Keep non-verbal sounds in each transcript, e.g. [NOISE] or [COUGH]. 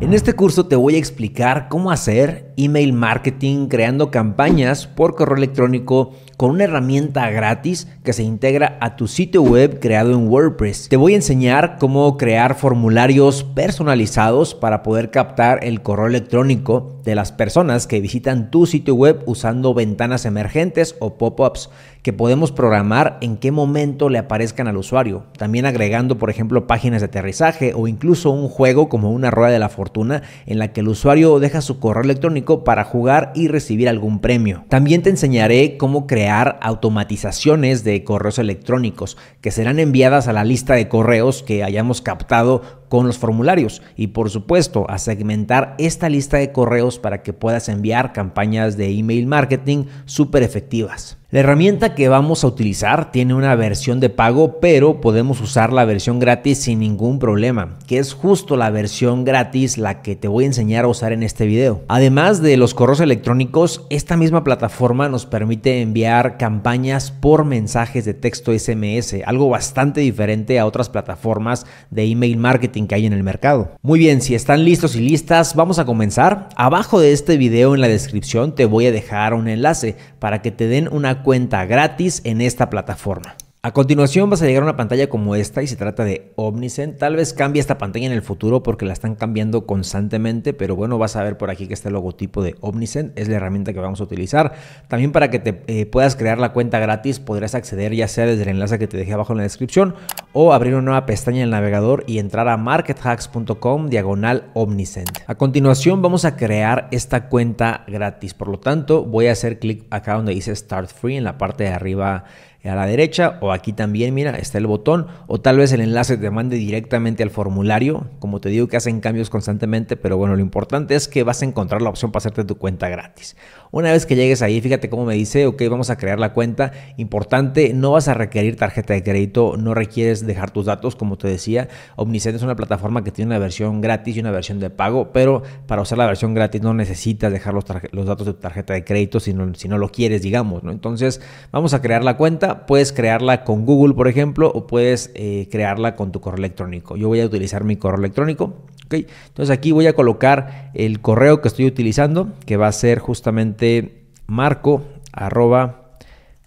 En este curso te voy a explicar cómo hacer email marketing creando campañas por correo electrónico con una herramienta gratis que se integra a tu sitio web creado en WordPress. Te voy a enseñar cómo crear formularios personalizados para poder captar el correo electrónico de las personas que visitan tu sitio web usando ventanas emergentes o pop-ups que podemos programar en qué momento le aparezcan al usuario, también agregando por ejemplo páginas de aterrizaje o incluso un juego como una rueda de la fortuna en la que el usuario deja su correo electrónico para jugar y recibir algún premio. También te enseñaré cómo crear automatizaciones de correos electrónicos que serán enviadas a la lista de correos que hayamos captado con los formularios y por supuesto a segmentar esta lista de correos para que puedas enviar campañas de email marketing súper efectivas. La herramienta que vamos a utilizar tiene una versión de pago, pero podemos usar la versión gratis sin ningún problema, que es justo la versión gratis la que te voy a enseñar a usar en este video. Además de los correos electrónicos, esta misma plataforma nos permite enviar campañas por mensajes de texto SMS, algo bastante diferente a otras plataformas de email marketing que hay en el mercado. Muy bien, si están listos y listas, vamos a comenzar. Abajo de este video en la descripción te voy a dejar un enlace para que te den una cuenta gratis en esta plataforma. A continuación vas a llegar a una pantalla como esta y se trata de Omnisen. Tal vez cambie esta pantalla en el futuro porque la están cambiando constantemente, pero bueno, vas a ver por aquí que este logotipo de Omnisen. es la herramienta que vamos a utilizar. También para que te eh, puedas crear la cuenta gratis podrás acceder ya sea desde el enlace que te dejé abajo en la descripción o abrir una nueva pestaña en el navegador y entrar a markethacks.com diagonal Omnisen. A continuación vamos a crear esta cuenta gratis, por lo tanto voy a hacer clic acá donde dice Start Free en la parte de arriba a la derecha o aquí también, mira, está el botón o tal vez el enlace te mande directamente al formulario. Como te digo que hacen cambios constantemente, pero bueno, lo importante es que vas a encontrar la opción para hacerte tu cuenta gratis. Una vez que llegues ahí, fíjate cómo me dice, ok, vamos a crear la cuenta. Importante, no vas a requerir tarjeta de crédito, no requieres dejar tus datos, como te decía. Omnicent es una plataforma que tiene una versión gratis y una versión de pago, pero para usar la versión gratis no necesitas dejar los, datos de tu tarjeta de crédito si no, si no lo quieres, digamos, ¿no? Entonces, vamos a crear la cuenta puedes crearla con Google, por ejemplo, o puedes eh, crearla con tu correo electrónico. Yo voy a utilizar mi correo electrónico. ¿okay? Entonces aquí voy a colocar el correo que estoy utilizando, que va a ser justamente marco arroba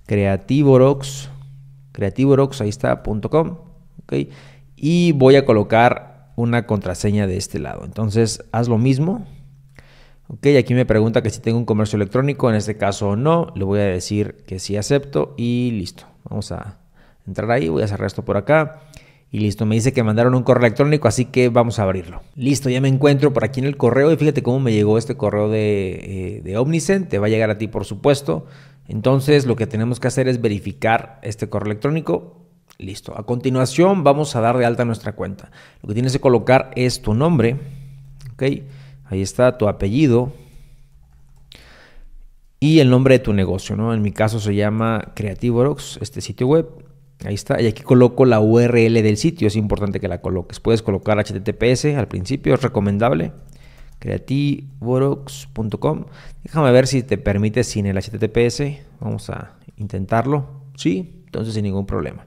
creativorox, creativorox, ahí está, Y voy a colocar una contraseña de este lado. Entonces haz lo mismo, Ok, aquí me pregunta que si tengo un comercio electrónico, en este caso no, le voy a decir que sí acepto y listo. Vamos a entrar ahí, voy a cerrar esto por acá. Y listo, me dice que mandaron un correo electrónico, así que vamos a abrirlo. Listo, ya me encuentro por aquí en el correo y fíjate cómo me llegó este correo de, eh, te va a llegar a ti por supuesto. Entonces lo que tenemos que hacer es verificar este correo electrónico. Listo, a continuación vamos a dar de alta nuestra cuenta. Lo que tienes que colocar es tu nombre, ¿ok? Ahí está tu apellido y el nombre de tu negocio, ¿no? En mi caso se llama Creativorox, este sitio web. Ahí está. Y aquí coloco la URL del sitio. Es importante que la coloques. Puedes colocar HTTPS al principio, es recomendable. Creativorox.com. Déjame ver si te permite sin el HTTPS. Vamos a intentarlo. Sí, entonces sin ningún problema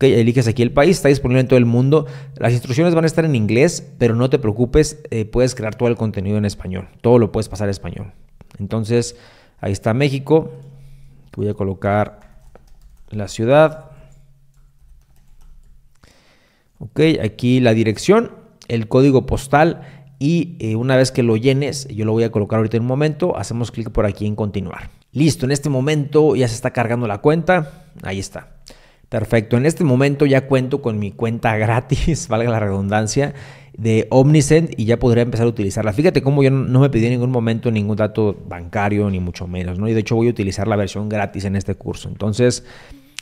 eliges aquí el país, está disponible en todo el mundo. Las instrucciones van a estar en inglés, pero no te preocupes, eh, puedes crear todo el contenido en español. Todo lo puedes pasar a español. Entonces, ahí está México. Voy a colocar la ciudad. Ok, aquí la dirección, el código postal y eh, una vez que lo llenes, yo lo voy a colocar ahorita en un momento, hacemos clic por aquí en continuar. Listo, en este momento ya se está cargando la cuenta. Ahí está. Perfecto, en este momento ya cuento con mi cuenta [LAUGHS] gratis, valga la redundancia, de Omnisend y ya podría empezar a utilizarla. Fíjate cómo yo no me pedí en ningún momento ningún dato bancario, ni mucho menos, ¿no? Y de hecho voy a utilizar la versión gratis en este curso. Entonces,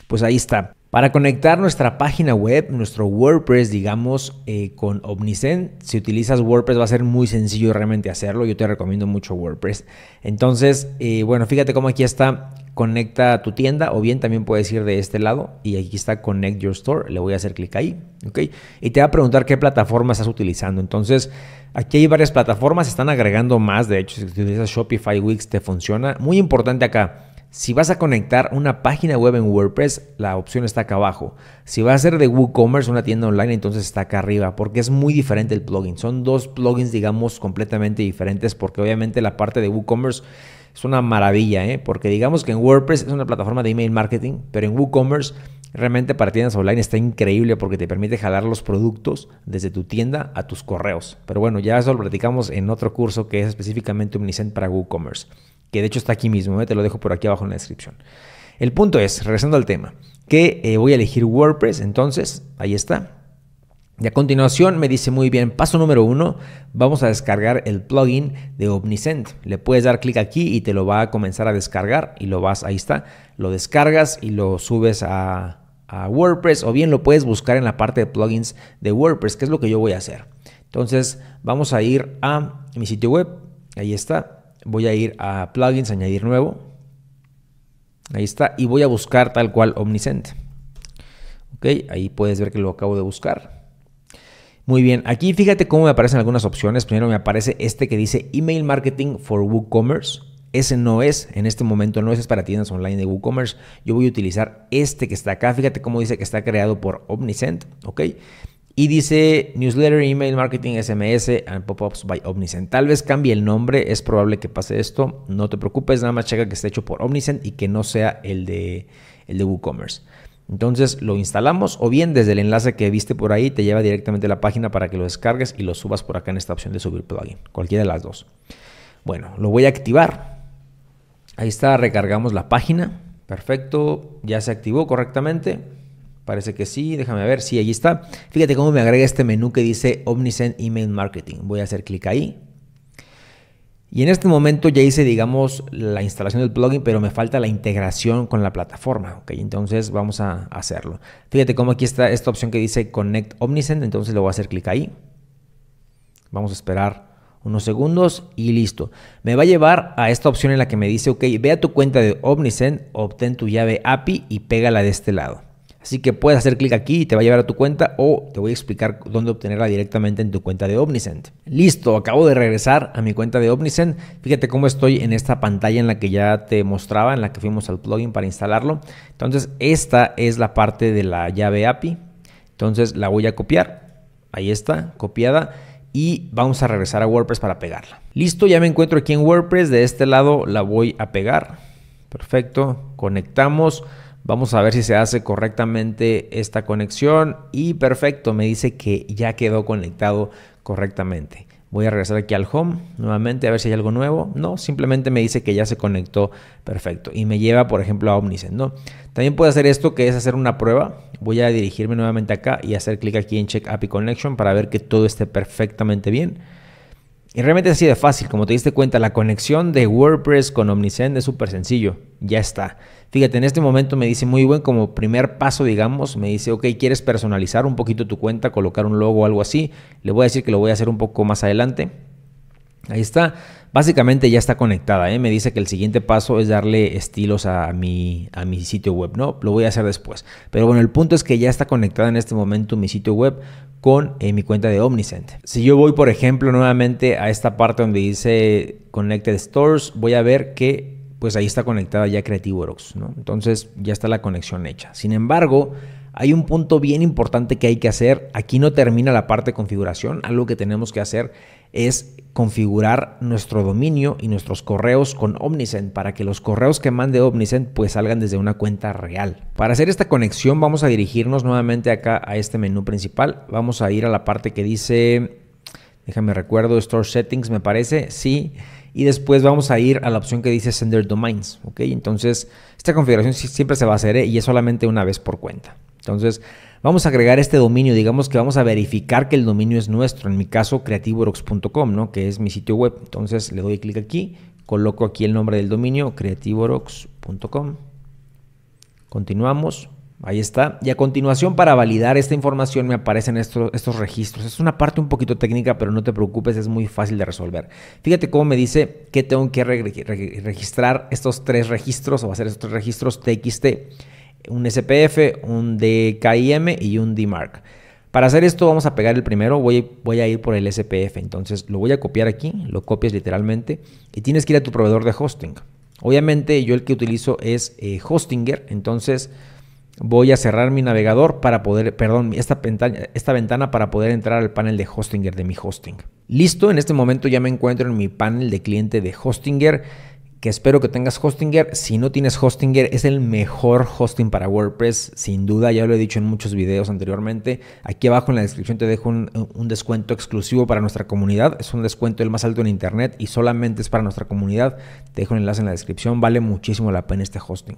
pues ahí está. Para conectar nuestra página web, nuestro WordPress, digamos, eh, con Omnisend, si utilizas WordPress va a ser muy sencillo realmente hacerlo. Yo te recomiendo mucho WordPress. Entonces, eh, bueno, fíjate cómo aquí está conecta tu tienda o bien también puedes ir de este lado y aquí está Connect Your Store. Le voy a hacer clic ahí, ¿ok? Y te va a preguntar qué plataforma estás utilizando. Entonces, aquí hay varias plataformas, están agregando más. De hecho, si utilizas Shopify Wix te funciona. Muy importante acá si vas a conectar una página web en WordPress, la opción está acá abajo. Si vas a ser de WooCommerce, una tienda online, entonces está acá arriba, porque es muy diferente el plugin. Son dos plugins, digamos, completamente diferentes, porque obviamente la parte de WooCommerce es una maravilla, ¿eh? porque digamos que en WordPress es una plataforma de email marketing, pero en WooCommerce realmente para tiendas online está increíble porque te permite jalar los productos desde tu tienda a tus correos. Pero bueno, ya eso lo platicamos en otro curso que es específicamente unicent para WooCommerce que de hecho está aquí mismo, eh, te lo dejo por aquí abajo en la descripción. El punto es, regresando al tema, que eh, voy a elegir WordPress, entonces ahí está. Y a continuación me dice muy bien, paso número uno, vamos a descargar el plugin de Omniscient. Le puedes dar clic aquí y te lo va a comenzar a descargar y lo vas, ahí está, lo descargas y lo subes a, a WordPress o bien lo puedes buscar en la parte de plugins de WordPress, que es lo que yo voy a hacer. Entonces vamos a ir a mi sitio web, ahí está, Voy a ir a plugins, añadir nuevo. Ahí está. Y voy a buscar tal cual Omnisend. Ok, ahí puedes ver que lo acabo de buscar. Muy bien, aquí fíjate cómo me aparecen algunas opciones. Primero me aparece este que dice Email Marketing for WooCommerce. Ese no es, en este momento no es para tiendas online de WooCommerce. Yo voy a utilizar este que está acá. Fíjate cómo dice que está creado por Omnisend. ¿ok? Y dice newsletter, email, marketing, SMS and pop-ups by Omnisend. Tal vez cambie el nombre, es probable que pase esto. No te preocupes, nada más checa que esté hecho por Omnisend y que no sea el de, el de WooCommerce. Entonces lo instalamos o bien desde el enlace que viste por ahí te lleva directamente a la página para que lo descargues y lo subas por acá en esta opción de subir plugin. Cualquiera de las dos. Bueno, lo voy a activar. Ahí está, recargamos la página. Perfecto, ya se activó correctamente. Parece que sí, déjame ver, sí, allí está. Fíjate cómo me agrega este menú que dice Omnisend Email Marketing. Voy a hacer clic ahí. Y en este momento ya hice, digamos, la instalación del plugin, pero me falta la integración con la plataforma. ¿ok? Entonces vamos a hacerlo. Fíjate cómo aquí está esta opción que dice Connect Omnisend. Entonces le voy a hacer clic ahí. Vamos a esperar unos segundos y listo. Me va a llevar a esta opción en la que me dice, ok, ve a tu cuenta de Omnisend, obtén tu llave API y pégala de este lado. Así que puedes hacer clic aquí y te va a llevar a tu cuenta o te voy a explicar dónde obtenerla directamente en tu cuenta de Omniscient. Listo, acabo de regresar a mi cuenta de Omniscient. Fíjate cómo estoy en esta pantalla en la que ya te mostraba, en la que fuimos al plugin para instalarlo. Entonces, esta es la parte de la llave API. Entonces, la voy a copiar. Ahí está, copiada y vamos a regresar a WordPress para pegarla. Listo, ya me encuentro aquí en WordPress, de este lado la voy a pegar. Perfecto, conectamos. Vamos a ver si se hace correctamente esta conexión y perfecto, me dice que ya quedó conectado correctamente. Voy a regresar aquí al home nuevamente a ver si hay algo nuevo. No, simplemente me dice que ya se conectó perfecto y me lleva, por ejemplo, a Omnisend. También puedo hacer esto que es hacer una prueba. Voy a dirigirme nuevamente acá y hacer clic aquí en Check API Connection para ver que todo esté perfectamente bien. Y realmente es así de fácil, como te diste cuenta, la conexión de WordPress con Omnisend es súper sencillo, ya está. Fíjate, en este momento me dice muy buen como primer paso, digamos, me dice, ok, ¿quieres personalizar un poquito tu cuenta, colocar un logo o algo así? Le voy a decir que lo voy a hacer un poco más adelante. Ahí está. Básicamente ya está conectada. ¿eh? Me dice que el siguiente paso es darle estilos a mi, a mi sitio web. No, lo voy a hacer después. Pero bueno, el punto es que ya está conectada en este momento mi sitio web con eh, mi cuenta de Omniscient. Si yo voy, por ejemplo, nuevamente a esta parte donde dice Connected Stores, voy a ver que pues ahí está conectada ya creativeworks. ¿no? Entonces ya está la conexión hecha. Sin embargo, hay un punto bien importante que hay que hacer. Aquí no termina la parte de configuración. Algo que tenemos que hacer es configurar nuestro dominio y nuestros correos con Omnisend para que los correos que mande Omnisend pues salgan desde una cuenta real. Para hacer esta conexión vamos a dirigirnos nuevamente acá a este menú principal. Vamos a ir a la parte que dice, déjame recuerdo, Store Settings me parece, sí y después vamos a ir a la opción que dice Sender Domains, ¿ok? Entonces, esta configuración siempre se va a hacer ¿eh? y es solamente una vez por cuenta. Entonces, vamos a agregar este dominio, digamos que vamos a verificar que el dominio es nuestro, en mi caso creativorox.com, ¿no? Que es mi sitio web. Entonces, le doy clic aquí, coloco aquí el nombre del dominio creativorox.com. Continuamos. Ahí está. Y a continuación, para validar esta información, me aparecen estos, registros. Es una parte un poquito técnica, pero no te preocupes, es muy fácil de resolver. Fíjate cómo me dice que tengo que registrar estos tres registros o hacer estos tres registros TXT, un SPF, un DKIM y un DMARC. Para hacer esto vamos a pegar el primero, voy, voy, a ir por el SPF, entonces lo voy a copiar aquí, lo copias literalmente y tienes que ir a tu proveedor de hosting. Obviamente yo el que utilizo es eh, Hostinger, entonces voy a cerrar mi navegador para poder, perdón, esta ventana, esta ventana para poder entrar al panel de Hostinger de mi hosting. Listo, en este momento ya me encuentro en mi panel de cliente de Hostinger que espero que tengas Hostinger. Si no tienes Hostinger, es el mejor hosting para WordPress, sin duda, ya lo he dicho en muchos videos anteriormente. Aquí abajo en la descripción te dejo un, un, descuento exclusivo para nuestra comunidad. Es un descuento el más alto en Internet y solamente es para nuestra comunidad. Te dejo un enlace en la descripción, vale muchísimo la pena este hosting.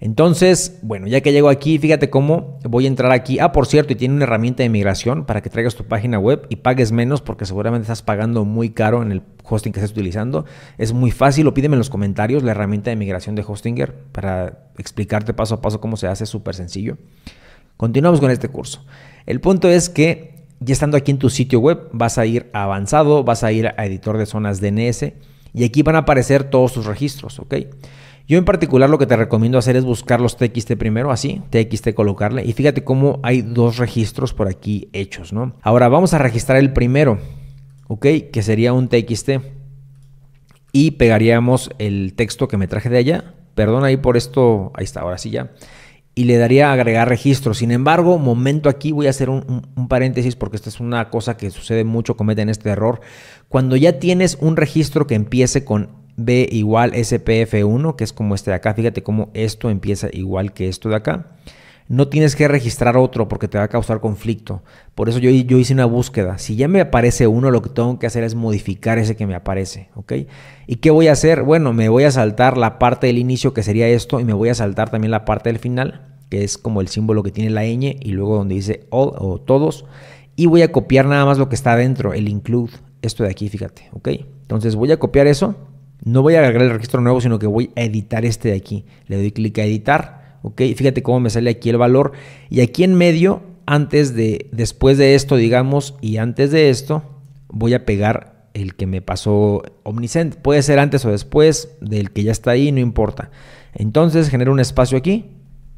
Entonces, bueno, ya que llego aquí, fíjate cómo voy a entrar aquí. Ah, por cierto, y tiene una herramienta de migración para que traigas tu página web y pagues menos porque seguramente estás pagando muy caro en el hosting que estás utilizando. Es muy fácil, lo pídeme en los comentarios la herramienta de migración de Hostinger para explicarte paso a paso cómo se hace, es súper sencillo. Continuamos con este curso. El punto es que ya estando aquí en tu sitio web, vas a ir a avanzado, vas a ir a editor de zonas DNS y aquí van a aparecer todos tus registros, ¿ok? Yo en particular lo que te recomiendo hacer es buscar los TXT primero, así, TXT colocarle. Y fíjate cómo hay dos registros por aquí hechos, ¿no? Ahora vamos a registrar el primero, ¿ok? Que sería un TXT. Y pegaríamos el texto que me traje de allá. Perdón ahí por esto. Ahí está, ahora sí ya. Y le daría agregar registro. Sin embargo, momento aquí, voy a hacer un, un paréntesis porque esta es una cosa que sucede mucho, cometen este error. Cuando ya tienes un registro que empiece con B igual SPF1, que es como este de acá. Fíjate cómo esto empieza igual que esto de acá. No tienes que registrar otro porque te va a causar conflicto. Por eso yo, yo hice una búsqueda. Si ya me aparece uno, lo que tengo que hacer es modificar ese que me aparece. ¿Ok? ¿Y qué voy a hacer? Bueno, me voy a saltar la parte del inicio que sería esto y me voy a saltar también la parte del final, que es como el símbolo que tiene la ñ y luego donde dice all o todos. Y voy a copiar nada más lo que está dentro el include. Esto de aquí, fíjate. ¿Ok? Entonces voy a copiar eso no voy a agregar el registro nuevo, sino que voy a editar este de aquí. Le doy clic a editar, ¿ok? Fíjate cómo me sale aquí el valor. Y aquí en medio, antes de, después de esto, digamos, y antes de esto, voy a pegar el que me pasó Omniscient. Puede ser antes o después del que ya está ahí, no importa. Entonces genero un espacio aquí,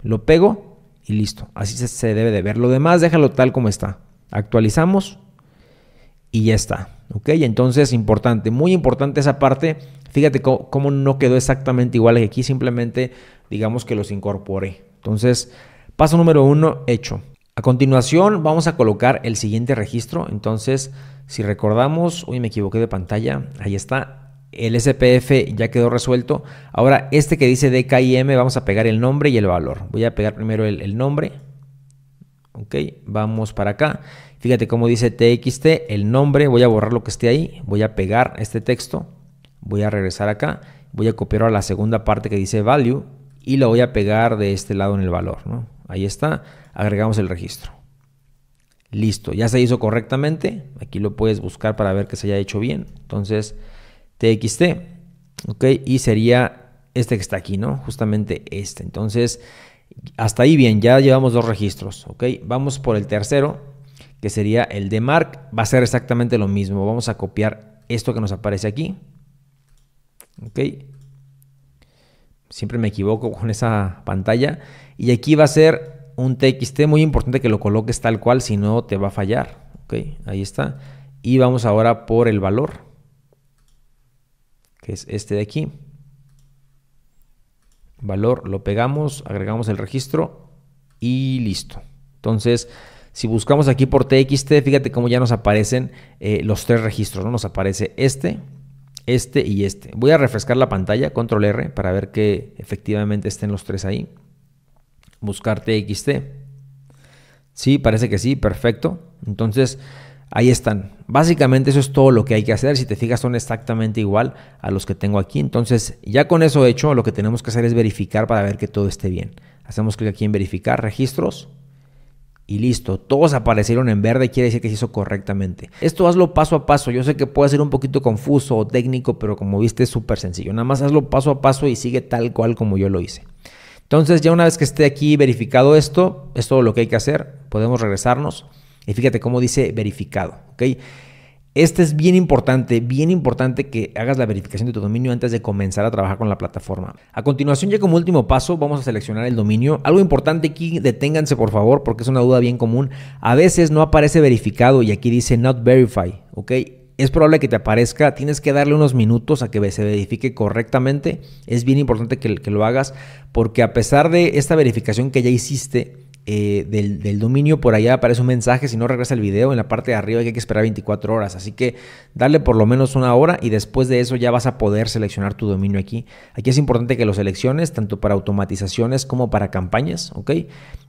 lo pego y listo. Así se debe de ver. Lo demás déjalo tal como está. Actualizamos y ya está. ¿Ok? Entonces, importante, muy importante esa parte. Fíjate cómo, no quedó exactamente igual que aquí, simplemente digamos que los incorporé. Entonces, paso número uno, hecho. A continuación vamos a colocar el siguiente registro. Entonces, si recordamos, uy, me equivoqué de pantalla, ahí está. El SPF ya quedó resuelto. Ahora, este que dice DKIM, vamos a pegar el nombre y el valor. Voy a pegar primero el, el nombre. Ok, vamos para acá. Fíjate cómo dice txt, el nombre, voy a borrar lo que esté ahí, voy a pegar este texto, voy a regresar acá, voy a copiar a la segunda parte que dice value y lo voy a pegar de este lado en el valor. ¿no? Ahí está, agregamos el registro. Listo, ya se hizo correctamente. Aquí lo puedes buscar para ver que se haya hecho bien. Entonces, txt, ok, y sería este que está aquí, ¿no? Justamente este. Entonces, hasta ahí bien, ya llevamos dos registros, ok. Vamos por el tercero que sería el de mark, va a ser exactamente lo mismo. Vamos a copiar esto que nos aparece aquí. Ok. Siempre me equivoco con esa pantalla. Y aquí va a ser un TXT muy importante que lo coloques tal cual, si no te va a fallar. Ok, ahí está. Y vamos ahora por el valor, que es este de aquí. Valor, lo pegamos, agregamos el registro y listo. Entonces, si buscamos aquí por TXT, fíjate cómo ya nos aparecen eh, los tres registros, ¿no? Nos aparece este, este y este. Voy a refrescar la pantalla, control R, para ver que efectivamente estén los tres ahí. Buscar TXT. Sí, parece que sí, perfecto. Entonces, ahí están. Básicamente eso es todo lo que hay que hacer. Si te fijas, son exactamente igual a los que tengo aquí. Entonces, ya con eso hecho, lo que tenemos que hacer es verificar para ver que todo esté bien. Hacemos clic aquí en verificar registros y listo. Todos aparecieron en verde, quiere decir que se hizo correctamente. Esto hazlo paso a paso. Yo sé que puede ser un poquito confuso o técnico, pero como viste es súper sencillo. Nada más hazlo paso a paso y sigue tal cual como yo lo hice. Entonces ya una vez que esté aquí verificado esto, es todo lo que hay que hacer. Podemos regresarnos. Y fíjate cómo dice verificado. ¿ok? Este es bien importante, bien importante que hagas la verificación de tu dominio antes de comenzar a trabajar con la plataforma. A continuación, ya como último paso, vamos a seleccionar el dominio. Algo importante aquí, deténganse por favor, porque es una duda bien común. A veces no aparece verificado y aquí dice not verify, ¿ok? es probable que te aparezca, tienes que darle unos minutos a que se verifique correctamente. Es bien importante que, que, lo hagas porque a pesar de esta verificación que ya hiciste, eh, del, dominio, por allá aparece un mensaje, si no regresa el video, en la parte de arriba hay que esperar 24 horas, así que dale por lo menos una hora y después de eso ya vas a poder seleccionar tu dominio aquí. Aquí es importante que lo selecciones, tanto para automatizaciones como para campañas, ¿ok?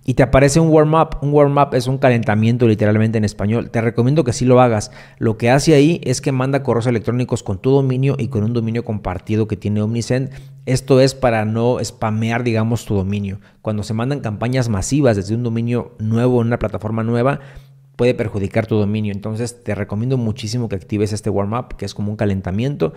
Y te aparece un warm-up, un warm-up es un calentamiento literalmente en español, te recomiendo que si lo hagas. Lo que hace ahí es que manda correos electrónicos con tu dominio y con un dominio compartido que tiene Omnisend esto es para no spamear, digamos, tu dominio. Cuando se mandan campañas masivas desde un dominio nuevo en una plataforma nueva, puede perjudicar tu dominio. Entonces te recomiendo muchísimo que actives este warm-up, que es como un calentamiento.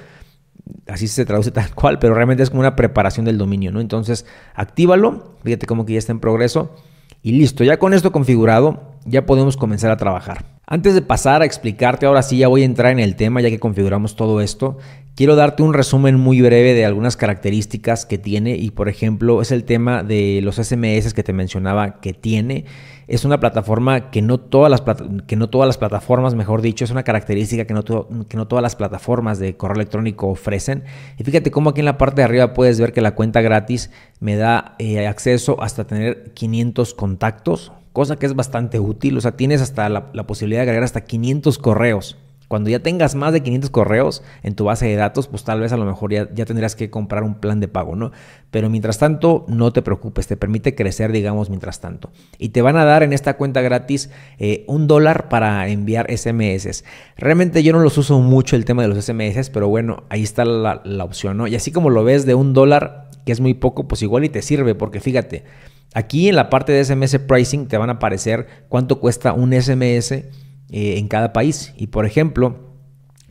Así se traduce [LAUGHS] tal cual, pero realmente es como una preparación del dominio, ¿no? Entonces, actívalo, fíjate como que ya está en progreso. Y listo, ya con esto configurado, ya podemos comenzar a trabajar. Antes de pasar a explicarte, ahora sí ya voy a entrar en el tema ya que configuramos todo esto. Quiero darte un resumen muy breve de algunas características que tiene y por ejemplo es el tema de los SMS que te mencionaba que tiene. Es una plataforma que no todas las, que no todas las plataformas, mejor dicho, es una característica que no, todas las plataformas de correo electrónico ofrecen. Y fíjate cómo aquí en la parte de arriba puedes ver que la cuenta gratis me da eh, acceso hasta tener 500 contactos cosa que es bastante útil. O sea, tienes hasta la, posibilidad de agregar hasta 500 correos. Cuando ya tengas más de 500 correos en tu base de datos, pues tal vez a lo mejor ya, ya tendrás que comprar un plan de pago, ¿no? Pero mientras tanto, no te preocupes, te permite crecer, digamos, mientras tanto. Y te van a dar en esta cuenta gratis eh, un dólar para enviar SMS. Realmente yo no los uso mucho el tema de los SMS, pero bueno, ahí está la, la opción, ¿no? Y así como lo ves de un dólar, que es muy poco, pues igual y te sirve, porque fíjate, Aquí en la parte de SMS pricing te van a aparecer cuánto cuesta un SMS eh, en cada país. Y por ejemplo,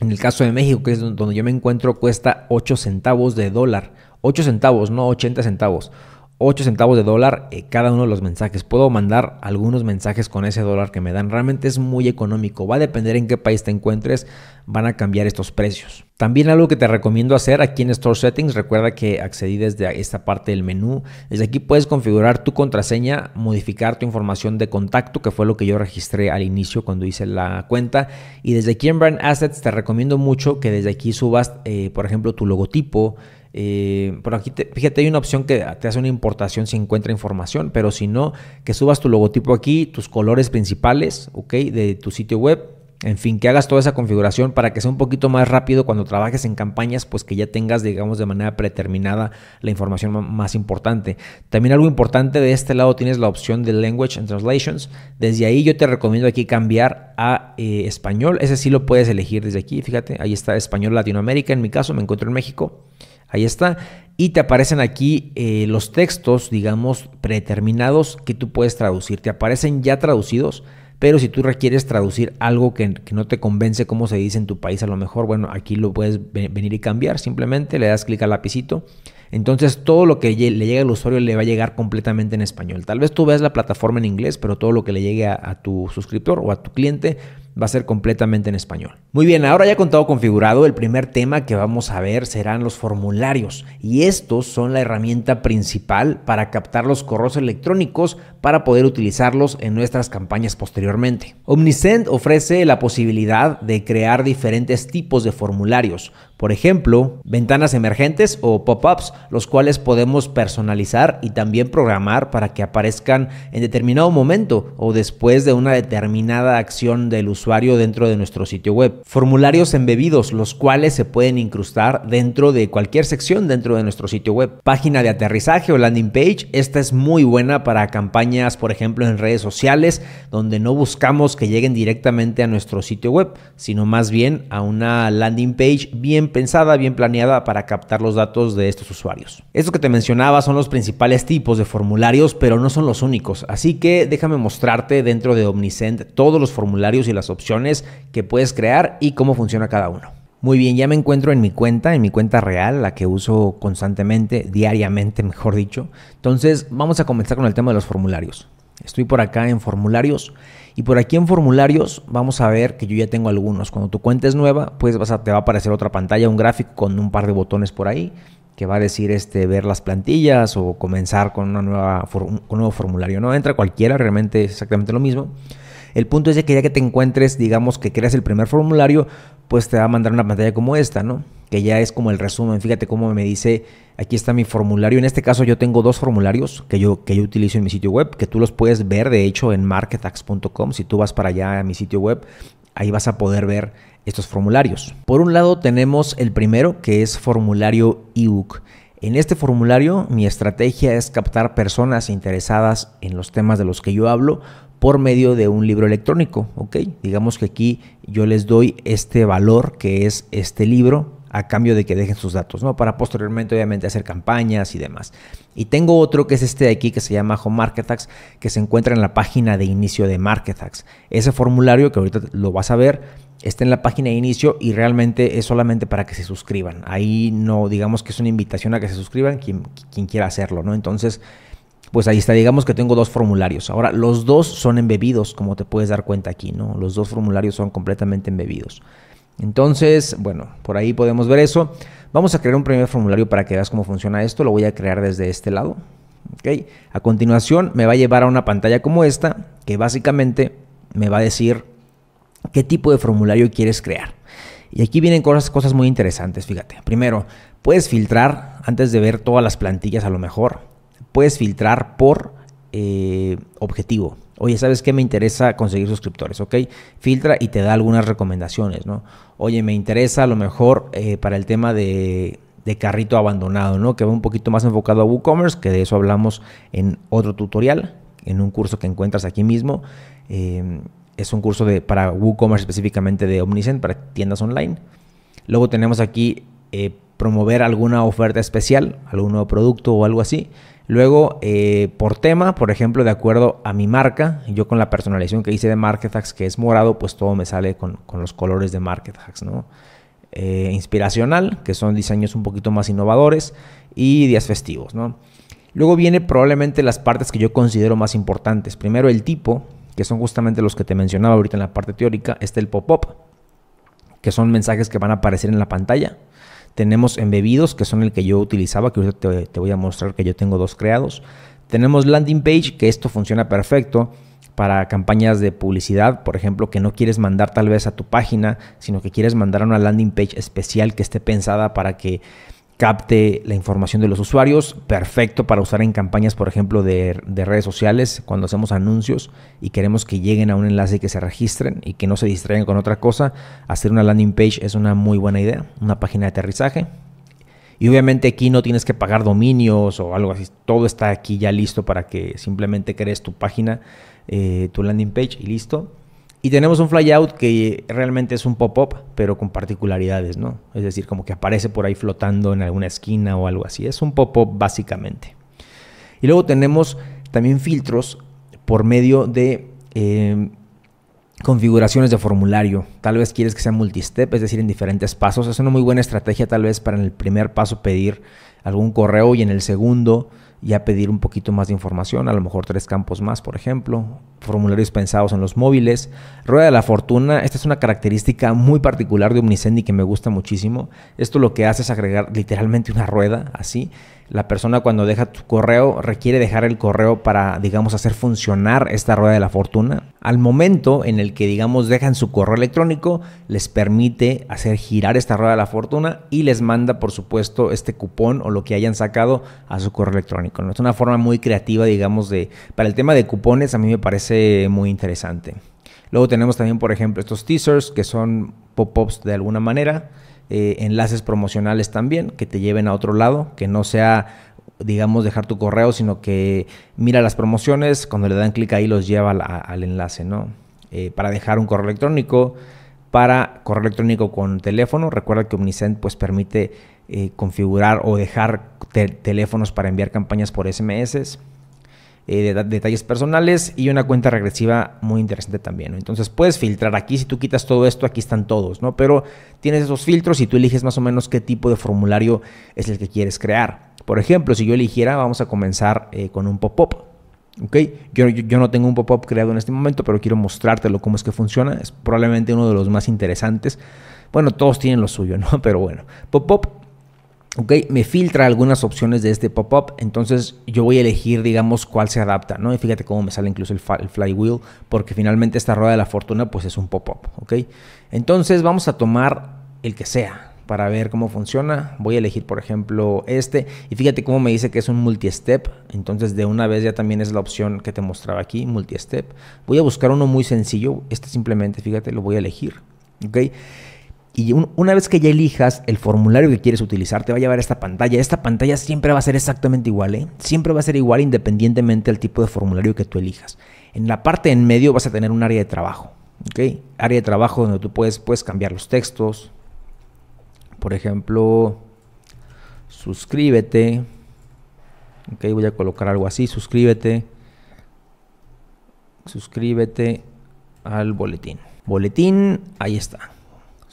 en el caso de México, que es donde yo me encuentro, cuesta 8 centavos de dólar. 8 centavos, no 80 centavos. 8 centavos de dólar cada uno de los mensajes. Puedo mandar algunos mensajes con ese dólar que me dan. Realmente es muy económico. Va a depender en qué país te encuentres. Van a cambiar estos precios. También algo que te recomiendo hacer aquí en Store Settings. Recuerda que accedí desde esta parte del menú. Desde aquí puedes configurar tu contraseña, modificar tu información de contacto, que fue lo que yo registré al inicio cuando hice la cuenta. Y desde aquí en Brand Assets te recomiendo mucho que desde aquí subas, eh, por ejemplo, tu logotipo eh, aquí, fíjate, hay una opción que te hace una importación si encuentra información, pero si no, que subas tu logotipo aquí, tus colores principales, ¿ok? De tu sitio web. En fin, que hagas toda esa configuración para que sea un poquito más rápido cuando trabajes en campañas, pues que ya tengas, digamos, de manera predeterminada la información más importante. También algo importante de este lado tienes la opción de Language and Translations. Desde ahí yo te recomiendo aquí cambiar a eh, español. Ese sí lo puedes elegir desde aquí. Fíjate, ahí está español Latinoamérica. En mi caso me encuentro en México. Ahí está. Y te aparecen aquí eh, los textos, digamos, predeterminados que tú puedes traducir. Te aparecen ya traducidos, pero si tú requieres traducir algo que, no te convence cómo se dice en tu país, a lo mejor, bueno, aquí lo puedes venir y cambiar. Simplemente le das clic al lapicito. Entonces todo lo que le llegue al usuario le va a llegar completamente en español. Tal vez tú veas la plataforma en inglés, pero todo lo que le llegue a, a tu suscriptor o a tu cliente va a ser completamente en español. Muy bien, ahora ya contado configurado, el primer tema que vamos a ver serán los formularios y estos son la herramienta principal para captar los correos electrónicos para poder utilizarlos en nuestras campañas posteriormente. Omnisend ofrece la posibilidad de crear diferentes tipos de formularios, por ejemplo, ventanas emergentes o pop-ups, los cuales podemos personalizar y también programar para que aparezcan en determinado momento o después de una determinada acción del usuario dentro de nuestro sitio web. Formularios embebidos, los cuales se pueden incrustar dentro de cualquier sección dentro de nuestro sitio web. Página de aterrizaje o landing page, esta es muy buena para campañas, por ejemplo, en redes sociales, donde no buscamos que lleguen directamente a nuestro sitio web, sino más bien a una landing page bien pensada, bien planeada para captar los datos de estos usuarios. eso que te mencionaba son los principales tipos de formularios, pero no son los únicos, así que déjame mostrarte dentro de Omnisend todos los formularios y las opciones opciones que puedes crear y cómo funciona cada uno. Muy bien, ya me encuentro en mi cuenta, en mi cuenta real, la que uso constantemente, diariamente, mejor dicho. Entonces, vamos a comenzar con el tema de los formularios. Estoy por acá en formularios y por aquí en formularios vamos a ver que yo ya tengo algunos. Cuando tu cuenta es nueva, pues vas a, te va a aparecer otra pantalla, un gráfico con un par de botones por ahí que va a decir este ver las plantillas o comenzar con una nueva, un nuevo formulario. No entra cualquiera, realmente es exactamente lo mismo. El punto es que ya que te encuentres, digamos que creas el primer formulario, pues te va a mandar una pantalla como esta, ¿no? Que ya es como el resumen. Fíjate cómo me dice, aquí está mi formulario. En este caso yo tengo dos formularios que yo, que yo utilizo en mi sitio web, que tú los puedes ver, de hecho, en marketax.com. Si tú vas para allá a mi sitio web, ahí vas a poder ver estos formularios. Por un lado tenemos el primero, que es formulario ebook. En este formulario mi estrategia es captar personas interesadas en los temas de los que yo hablo por medio de un libro electrónico, ¿ok? Digamos que aquí yo les doy este valor que es este libro a cambio de que dejen sus datos, ¿no? Para posteriormente, obviamente, hacer campañas y demás. Y tengo otro que es este de aquí que se llama Home Market que se encuentra en la página de inicio de Market Tax. Ese formulario que ahorita lo vas a ver está en la página de inicio y realmente es solamente para que se suscriban. Ahí no, digamos que es una invitación a que se suscriban quien, quien quiera hacerlo, ¿no? Entonces, pues ahí está, digamos que tengo dos formularios. Ahora, los dos son embebidos, como te puedes dar cuenta aquí, ¿no? Los dos formularios son completamente embebidos. Entonces, bueno, por ahí podemos ver eso. Vamos a crear un primer formulario para que veas cómo funciona esto. Lo voy a crear desde este lado. ¿ok? A continuación, me va a llevar a una pantalla como esta, que básicamente me va a decir qué tipo de formulario quieres crear. Y aquí vienen cosas, cosas muy interesantes, fíjate. Primero, puedes filtrar antes de ver todas las plantillas a lo mejor puedes filtrar por eh, objetivo. Oye, ¿sabes qué? Me interesa conseguir suscriptores, ¿ok? Filtra y te da algunas recomendaciones, ¿no? Oye, me interesa a lo mejor eh, para el tema de, de, carrito abandonado, ¿no? Que va un poquito más enfocado a WooCommerce, que de eso hablamos en otro tutorial, en un curso que encuentras aquí mismo. Em, es un curso de, para WooCommerce específicamente de Omniscient, para tiendas online. Luego tenemos aquí eh, promover alguna oferta especial, algún nuevo producto o algo así. Luego, eh, por tema, por ejemplo, de acuerdo a mi marca, yo con la personalización que hice de Market Hacks, que es morado, pues todo me sale con, los colores de Market ¿no? Eh, inspiracional, que son diseños un poquito más innovadores, y días festivos, ¿no? Luego viene probablemente las partes que yo considero más importantes. Primero el tipo, que son justamente los que te mencionaba ahorita en la parte teórica. Está el pop-up, que son mensajes que van a aparecer en la pantalla. Tenemos embebidos, que son el que yo utilizaba, que ahorita te, te voy a mostrar que yo tengo dos creados. Tenemos landing page, que esto funciona perfecto para campañas de publicidad, por ejemplo, que no quieres mandar tal vez a tu página, sino que quieres mandar a una landing page especial que esté pensada para que capte la información de los usuarios, perfecto para usar en campañas, por ejemplo, de, redes sociales, cuando hacemos anuncios y queremos que lleguen a un enlace y que se registren y que no se distraigan con otra cosa, hacer una landing page es una muy buena idea, una página de aterrizaje. Y obviamente aquí no tienes que pagar dominios o algo así, todo está aquí ya listo para que simplemente crees tu página, eh, tu landing page y listo. Y tenemos un flyout que realmente es un pop-up, pero con particularidades, ¿no? Es decir, como que aparece por ahí flotando en alguna esquina o algo así. Es un pop-up básicamente. Y luego tenemos también filtros por medio de em, configuraciones de formulario. Tal vez quieres que sea multistep, es decir, en diferentes pasos. Es una muy buena estrategia tal vez para en el primer paso pedir algún correo y en el segundo ya pedir un poquito más de información, a lo mejor tres campos más, por ejemplo, formularios pensados en los móviles, rueda de la fortuna, esta es una característica muy particular de Omnisendi que me gusta muchísimo, esto lo que hace es agregar literalmente una rueda así la persona cuando deja tu correo requiere dejar el correo para, digamos, hacer funcionar esta rueda de la fortuna. Al momento en el que, digamos, dejan su correo electrónico, les permite hacer girar esta rueda de la fortuna y les manda, por supuesto, este cupón o lo que hayan sacado a su correo electrónico. Es una forma muy creativa, digamos, de... Para el tema de cupones a mí me parece muy interesante. Luego tenemos también, por ejemplo, estos teasers que son pop-ups de alguna manera eh, enlaces promocionales también que te lleven a otro lado, que no sea digamos, dejar tu correo, sino que mira las promociones, cuando le dan clic ahí los lleva al, enlace, ¿no? Eh, para dejar un correo electrónico, para correo electrónico con teléfono, recuerda que Omnisend pues permite eh, configurar o dejar teléfonos para enviar campañas por SMS. Eh, detalles personales y una cuenta regresiva muy interesante también. Entonces puedes filtrar aquí, si tú quitas todo esto, aquí están todos, ¿no? Pero tienes esos filtros y tú eliges más o menos qué tipo de formulario es el que quieres crear. Por ejemplo, si yo eligiera, vamos a comenzar eh, con un pop-up. ¿ok? yo, no tengo un pop-up creado en este momento, pero quiero mostrártelo cómo es que funciona. Es probablemente uno de los más interesantes. Bueno, todos tienen lo suyo, ¿no? [LAUGHS] Pero bueno, pop-up ok, me filtra algunas opciones de este pop-up, entonces yo voy a elegir, digamos, cuál se adapta, ¿no? Y fíjate cómo me sale incluso el, flywheel, porque finalmente esta rueda de la fortuna, pues es un pop-up, ok. Entonces vamos a tomar el que sea para ver cómo funciona. Voy a elegir, por ejemplo, este. Y fíjate cómo me dice que es un multi-step. Entonces, de una vez ya también es la opción que te mostraba aquí, multi-step. Voy a buscar uno muy sencillo. Este simplemente, fíjate, lo voy a elegir, ok. Y una vez que ya elijas el formulario que quieres utilizar, te va a llevar a esta pantalla. Esta pantalla siempre va a ser exactamente igual, ¿eh? Siempre va a ser igual independientemente del tipo de formulario que tú elijas. En la parte en medio vas a tener un área de trabajo, ¿ok? Área de trabajo donde tú puedes, puedes cambiar los textos. Por ejemplo, suscríbete. Ok, voy a colocar algo así, suscríbete. Suscríbete al boletín. Boletín, ahí está.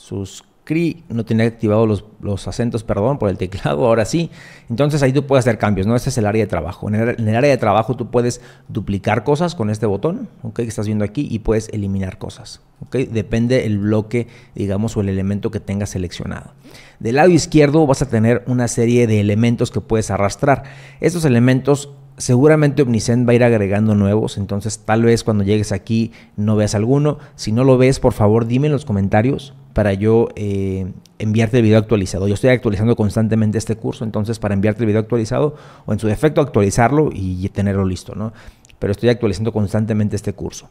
Suscri, no tenía activados los, acentos, perdón, por el teclado, ahora sí. Entonces ahí tú puedes hacer cambios, ¿no? Este es el área de trabajo. En el, área de trabajo tú puedes duplicar cosas con este botón, ¿ok? Que estás viendo aquí y puedes eliminar cosas, ¿ok? Depende el bloque, digamos, o el elemento que tengas seleccionado. Del lado izquierdo vas a tener una serie de elementos que puedes arrastrar. Estos elementos seguramente Omnicent va a ir agregando nuevos, entonces tal vez cuando llegues aquí no veas alguno. Si no lo ves, por favor dime en los comentarios para yo eh, enviarte el video actualizado. Yo estoy actualizando constantemente este curso, entonces para enviarte el video actualizado o en su defecto actualizarlo y tenerlo listo, ¿no? Pero estoy actualizando constantemente este curso.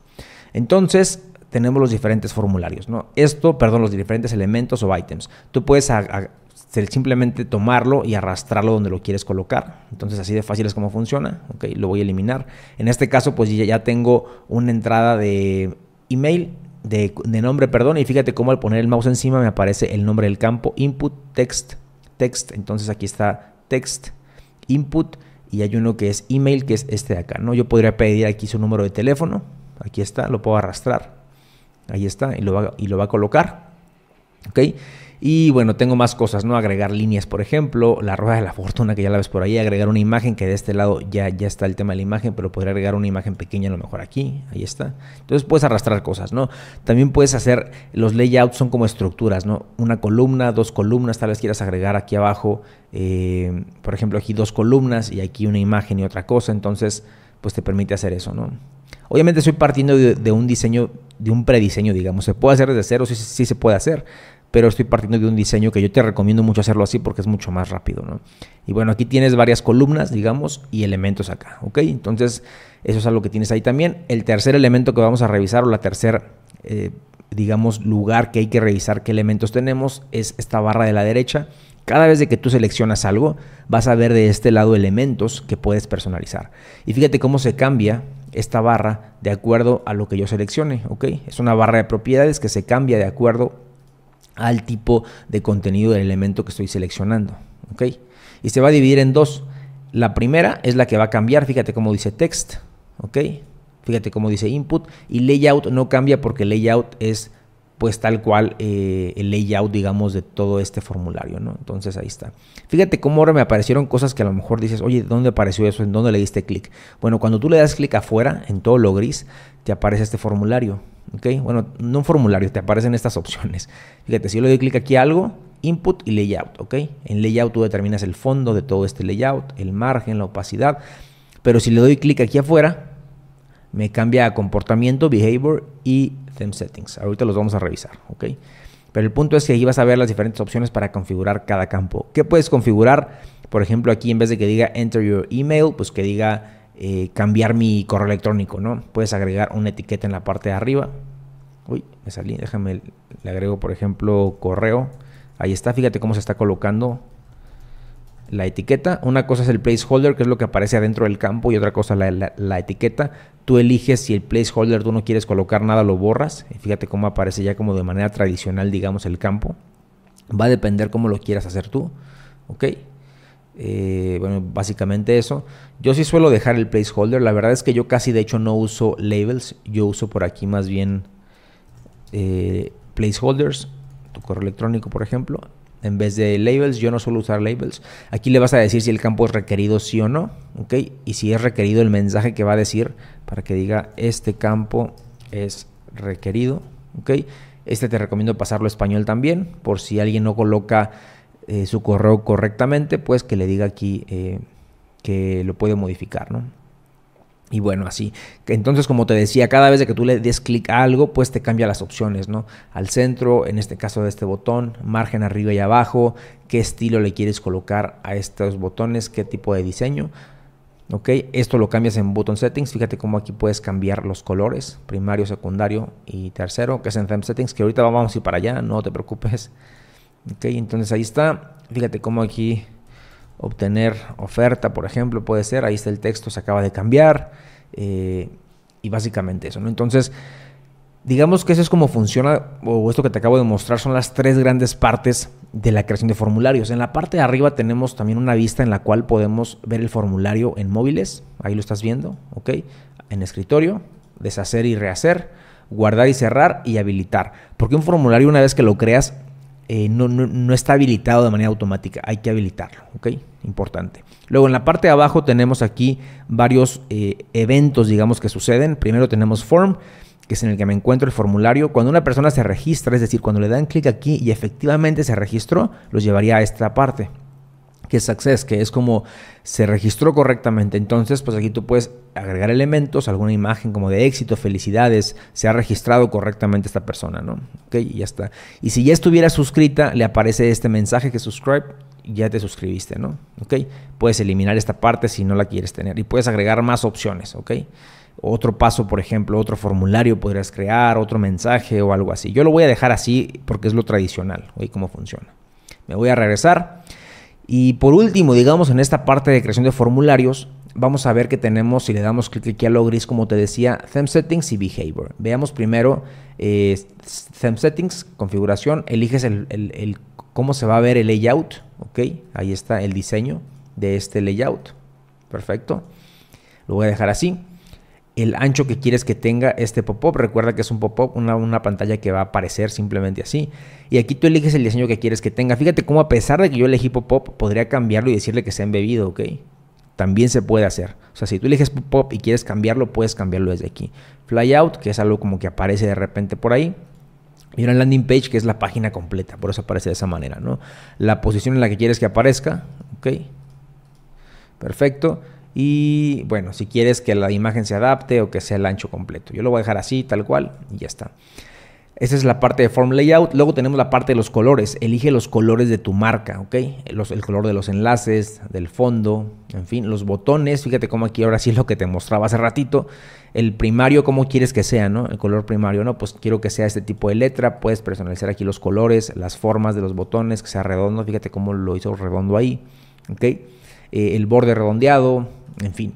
Entonces, tenemos los diferentes formularios, ¿no? Esto, perdón, los diferentes elementos o items. Tú puedes simplemente tomarlo y arrastrarlo donde lo quieres colocar. Entonces, así de fácil es como funciona. Ok, lo voy a eliminar. En este caso, pues ya tengo una entrada de email de, nombre, perdón, y fíjate cómo al poner el mouse encima me aparece el nombre del campo, input, text, text, entonces aquí está text, input, y hay uno que es email, que es este de acá, ¿no? Yo podría pedir aquí su número de teléfono, aquí está, lo puedo arrastrar, ahí está, y lo y lo va a colocar, ¿ok? Y bueno, tengo más cosas, ¿no? Agregar líneas, por ejemplo, la rueda de la fortuna que ya la ves por ahí, agregar una imagen que de este lado ya, ya está el tema de la imagen, pero podría agregar una imagen pequeña a lo mejor aquí, ahí está. Entonces puedes arrastrar cosas, ¿no? También puedes hacer, los layouts son como estructuras, ¿no? Una columna, dos columnas, tal vez quieras agregar aquí abajo, eh, por ejemplo, aquí dos columnas y aquí una imagen y otra cosa, entonces pues te permite hacer eso, ¿no? Obviamente estoy partiendo de, un diseño, de un prediseño, digamos. ¿Se puede hacer desde cero? sí, sí se puede hacer pero estoy partiendo de un diseño que yo te recomiendo mucho hacerlo así porque es mucho más rápido, ¿no? Y bueno, aquí tienes varias columnas, digamos, y elementos acá, ¿ok? Entonces, eso es algo que tienes ahí también. El tercer elemento que vamos a revisar o la tercer, eh, digamos, lugar que hay que revisar qué elementos tenemos es esta barra de la derecha. Cada vez de que tú seleccionas algo, vas a ver de este lado elementos que puedes personalizar. Y fíjate cómo se cambia esta barra de acuerdo a lo que yo seleccione, ¿ok? Es una barra de propiedades que se cambia de acuerdo al tipo de contenido del elemento que estoy seleccionando. Y se va a dividir en dos. La primera es la que va a cambiar, fíjate cómo dice text, ¿ok? Fíjate cómo dice input y layout no cambia porque layout es pues tal cual eh, el layout, digamos, de todo este formulario, ¿no? Entonces ahí está. Fíjate cómo ahora me aparecieron cosas que a lo mejor dices, oye, ¿dónde apareció eso? ¿En dónde le diste clic? Bueno, cuando tú le das clic afuera, en todo lo gris, te aparece este formulario. ¿ok? Bueno, no un formulario, te aparecen estas opciones. Fíjate, si yo le doy clic aquí a algo, input y layout. ¿ok? En layout tú determinas el fondo de todo este layout, el margen, la opacidad. Pero si le doy clic aquí afuera, me cambia a comportamiento, behavior y theme settings. Ahorita los vamos a revisar. ¿ok? Pero el punto es que ahí vas a ver las diferentes opciones para configurar cada campo. ¿Qué puedes configurar? Por ejemplo, aquí en vez de que diga enter your email, pues que diga eh, cambiar mi correo electrónico, ¿no? Puedes agregar una etiqueta en la parte de arriba. Uy, me salí, déjame, le agrego por ejemplo correo. Ahí está, fíjate cómo se está colocando la etiqueta. Una cosa es el placeholder, que es lo que aparece adentro del campo, y otra cosa la, la, etiqueta. Tú eliges si el placeholder tú no quieres colocar nada, lo borras. Fíjate cómo aparece ya como de manera tradicional, digamos, el campo. Va a depender cómo lo quieras hacer tú. ¿Ok? Eh, bueno, básicamente eso. Yo sí suelo dejar el placeholder. La verdad es que yo casi de hecho no uso labels. Yo uso por aquí más bien eh, placeholders. Tu correo electrónico, por ejemplo. En vez de labels, yo no suelo usar labels. Aquí le vas a decir si el campo es requerido sí o no. ¿Ok? Y si es requerido el mensaje que va a decir para que diga este campo es requerido. ¿Ok? Este te recomiendo pasarlo a español también. Por si alguien no coloca eh, su correo correctamente, pues que le diga aquí eh, que lo puede modificar, ¿no? Y bueno, así. Entonces, como te decía, cada vez que tú le des clic a algo, pues te cambia las opciones, ¿no? Al centro, en este caso de este botón, margen arriba y abajo, qué estilo le quieres colocar a estos botones, qué tipo de diseño. ¿Ok? Esto lo cambias en Button Settings. Fíjate cómo aquí puedes cambiar los colores, primario, secundario y tercero, que es en Theme Settings, que ahorita vamos a ir para allá, no te preocupes. Ok, entonces ahí está. Fíjate cómo aquí obtener oferta, por ejemplo, puede ser. Ahí está el texto, se acaba de cambiar. Eh, y básicamente eso, ¿no? Entonces, digamos que eso es como funciona, o esto que te acabo de mostrar, son las tres grandes partes de la creación de formularios. En la parte de arriba tenemos también una vista en la cual podemos ver el formulario en móviles. Ahí lo estás viendo, ¿ok? En escritorio, deshacer y rehacer, guardar y cerrar y habilitar. Porque un formulario, una vez que lo creas, eh, no, está habilitado de manera automática, hay que habilitarlo, ¿ok? Importante. Luego en la parte de abajo tenemos aquí varios eh, eventos, digamos, que suceden. Primero tenemos form, que es en el que me encuentro el formulario. Cuando una persona se registra, es decir, cuando le dan clic aquí y efectivamente se registró, los llevaría a esta parte, que es Access, que es como se registró correctamente. Entonces, pues aquí tú puedes agregar elementos, alguna imagen como de éxito, felicidades, se ha registrado correctamente esta persona, ¿no? Ok, y ya está. Y si ya estuviera suscrita, le aparece este mensaje que subscribe, ya te suscribiste, ¿no? Ok, puedes eliminar esta parte si no la quieres tener y puedes agregar más opciones, ¿ok? otro paso, por ejemplo, otro formulario podrías crear, otro mensaje o algo así. Yo lo voy a dejar así porque es lo tradicional, hoy cómo funciona. Me voy a regresar y por último, digamos, en esta parte de creación de formularios, vamos a ver que tenemos, si le damos clic aquí a lo gris, como te decía, Theme Settings y Behavior. Veamos primero eh, Theme Settings, configuración, eliges cómo se va a ver el layout, ¿ok? Ahí está el diseño de este layout, perfecto. Lo voy a dejar así el ancho que quieres que tenga este pop-up. Recuerda que es un pop-up, una, pantalla que va a aparecer simplemente así. Y aquí tú eliges el diseño que quieres que tenga. Fíjate cómo a pesar de que yo elegí pop-up, podría cambiarlo y decirle que sea embebido, ¿ok? También se puede hacer. O sea, si tú eliges pop-up y quieres cambiarlo, puedes cambiarlo desde aquí. Flyout, que es algo como que aparece de repente por ahí. Y una landing page que es la página completa, por eso aparece de esa manera, ¿no? La posición en la que quieres que aparezca, ¿ok? Perfecto. Y bueno, si quieres que la imagen se adapte o que sea el ancho completo. Yo lo voy a dejar así, tal cual, y ya está. Esa es la parte de Form Layout. Luego tenemos la parte de los colores. Elige los colores de tu marca, ¿ok? el color de los enlaces, del fondo, en fin, los botones. Fíjate cómo aquí ahora sí es lo que te mostraba hace ratito. El primario, ¿cómo quieres que sea, no? El color primario, ¿no? Pues quiero que sea este tipo de letra. Puedes personalizar aquí los colores, las formas de los botones, que sea redondo. Fíjate cómo lo hizo redondo ahí, ¿ok? Eh, el borde redondeado, en fin.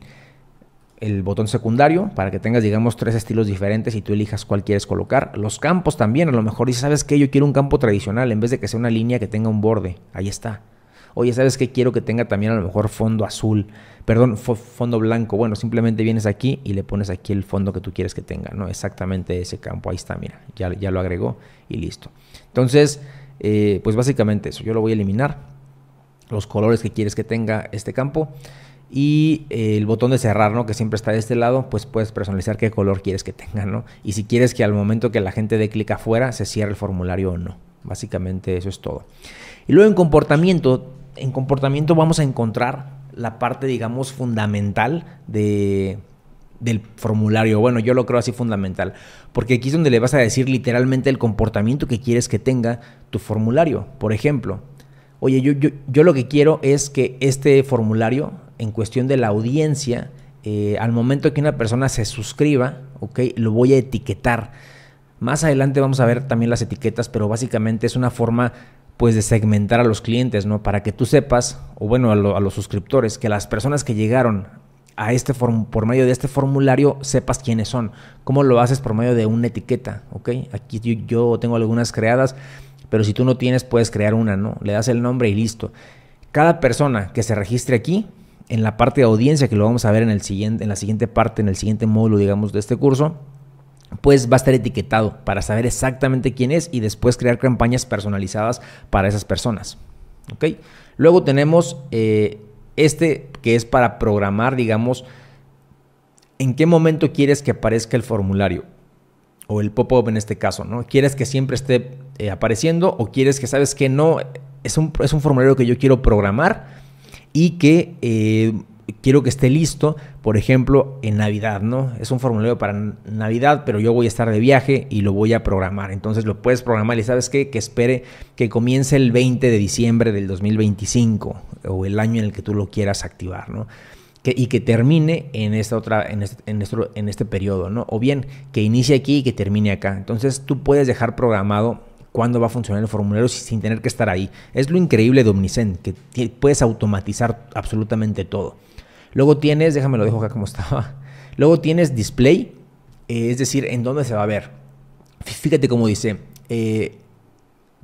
El botón secundario para que tengas, digamos, tres estilos diferentes y tú elijas cuál quieres colocar. Los campos también, a lo mejor, y sabes que yo quiero un campo tradicional en vez de que sea una línea que tenga un borde. Ahí está. Oye, ¿sabes qué? Quiero que tenga también a lo mejor fondo azul, perdón, fondo blanco. Bueno, simplemente vienes aquí y le pones aquí el fondo que tú quieres que tenga, ¿no? Exactamente ese campo. Ahí está, mira, ya, ya lo agregó y listo. Entonces, eh, pues básicamente eso, yo lo voy a eliminar los colores que quieres que tenga este campo. Y eh, el botón de cerrar, ¿no? Que siempre está de este lado, pues puedes personalizar qué color quieres que tenga, ¿no? Y si quieres que al momento que la gente dé clic afuera se cierre el formulario o no. Básicamente eso es todo. Y luego en comportamiento, en comportamiento vamos a encontrar la parte, digamos, fundamental de, del formulario. Bueno, yo lo creo así fundamental, porque aquí es donde le vas a decir literalmente el comportamiento que quieres que tenga tu formulario. Por ejemplo, oye, yo, yo, lo que quiero es que este formulario, en cuestión de la audiencia, eh, al momento que una persona se suscriba, ¿ok? Lo voy a etiquetar. Más adelante vamos a ver también las etiquetas, pero básicamente es una forma pues de segmentar a los clientes, ¿no? Para que tú sepas, o bueno, a, los suscriptores, que las personas que llegaron a este por medio de este formulario sepas quiénes son. ¿Cómo lo haces por medio de una etiqueta? ¿Ok? Aquí yo tengo algunas creadas. Pero si tú no tienes, puedes crear una, ¿no? Le das el nombre y listo. Cada persona que se registre aquí, en la parte de audiencia, que lo vamos a ver en, el siguiente, en la siguiente parte, en el siguiente módulo, digamos, de este curso, pues va a estar etiquetado para saber exactamente quién es y después crear campañas personalizadas para esas personas. ¿Ok? Luego tenemos eh, este que es para programar, digamos, en qué momento quieres que aparezca el formulario o el pop-up en este caso, ¿no? ¿Quieres que siempre esté eh, apareciendo o quieres que sabes que no? Es un, es un formulario que yo quiero programar y que eh, quiero que esté listo, por ejemplo, en Navidad, ¿no? Es un formulario para Navidad, pero yo voy a estar de viaje y lo voy a programar. Entonces lo puedes programar y sabes qué? Que espere que comience el 20 de diciembre del 2025 o el año en el que tú lo quieras activar, ¿no? y que termine en, esta otra, en, este, en, este, en este periodo, ¿no? O bien que inicie aquí y que termine acá. Entonces tú puedes dejar programado cuándo va a funcionar el formulario sin tener que estar ahí. Es lo increíble de Omnisend, que puedes automatizar absolutamente todo. Luego tienes, déjame lo dejo acá como [LAUGHS] estaba. Luego tienes display, eh, es decir, en dónde se va a ver. Fíjate cómo dice, eh,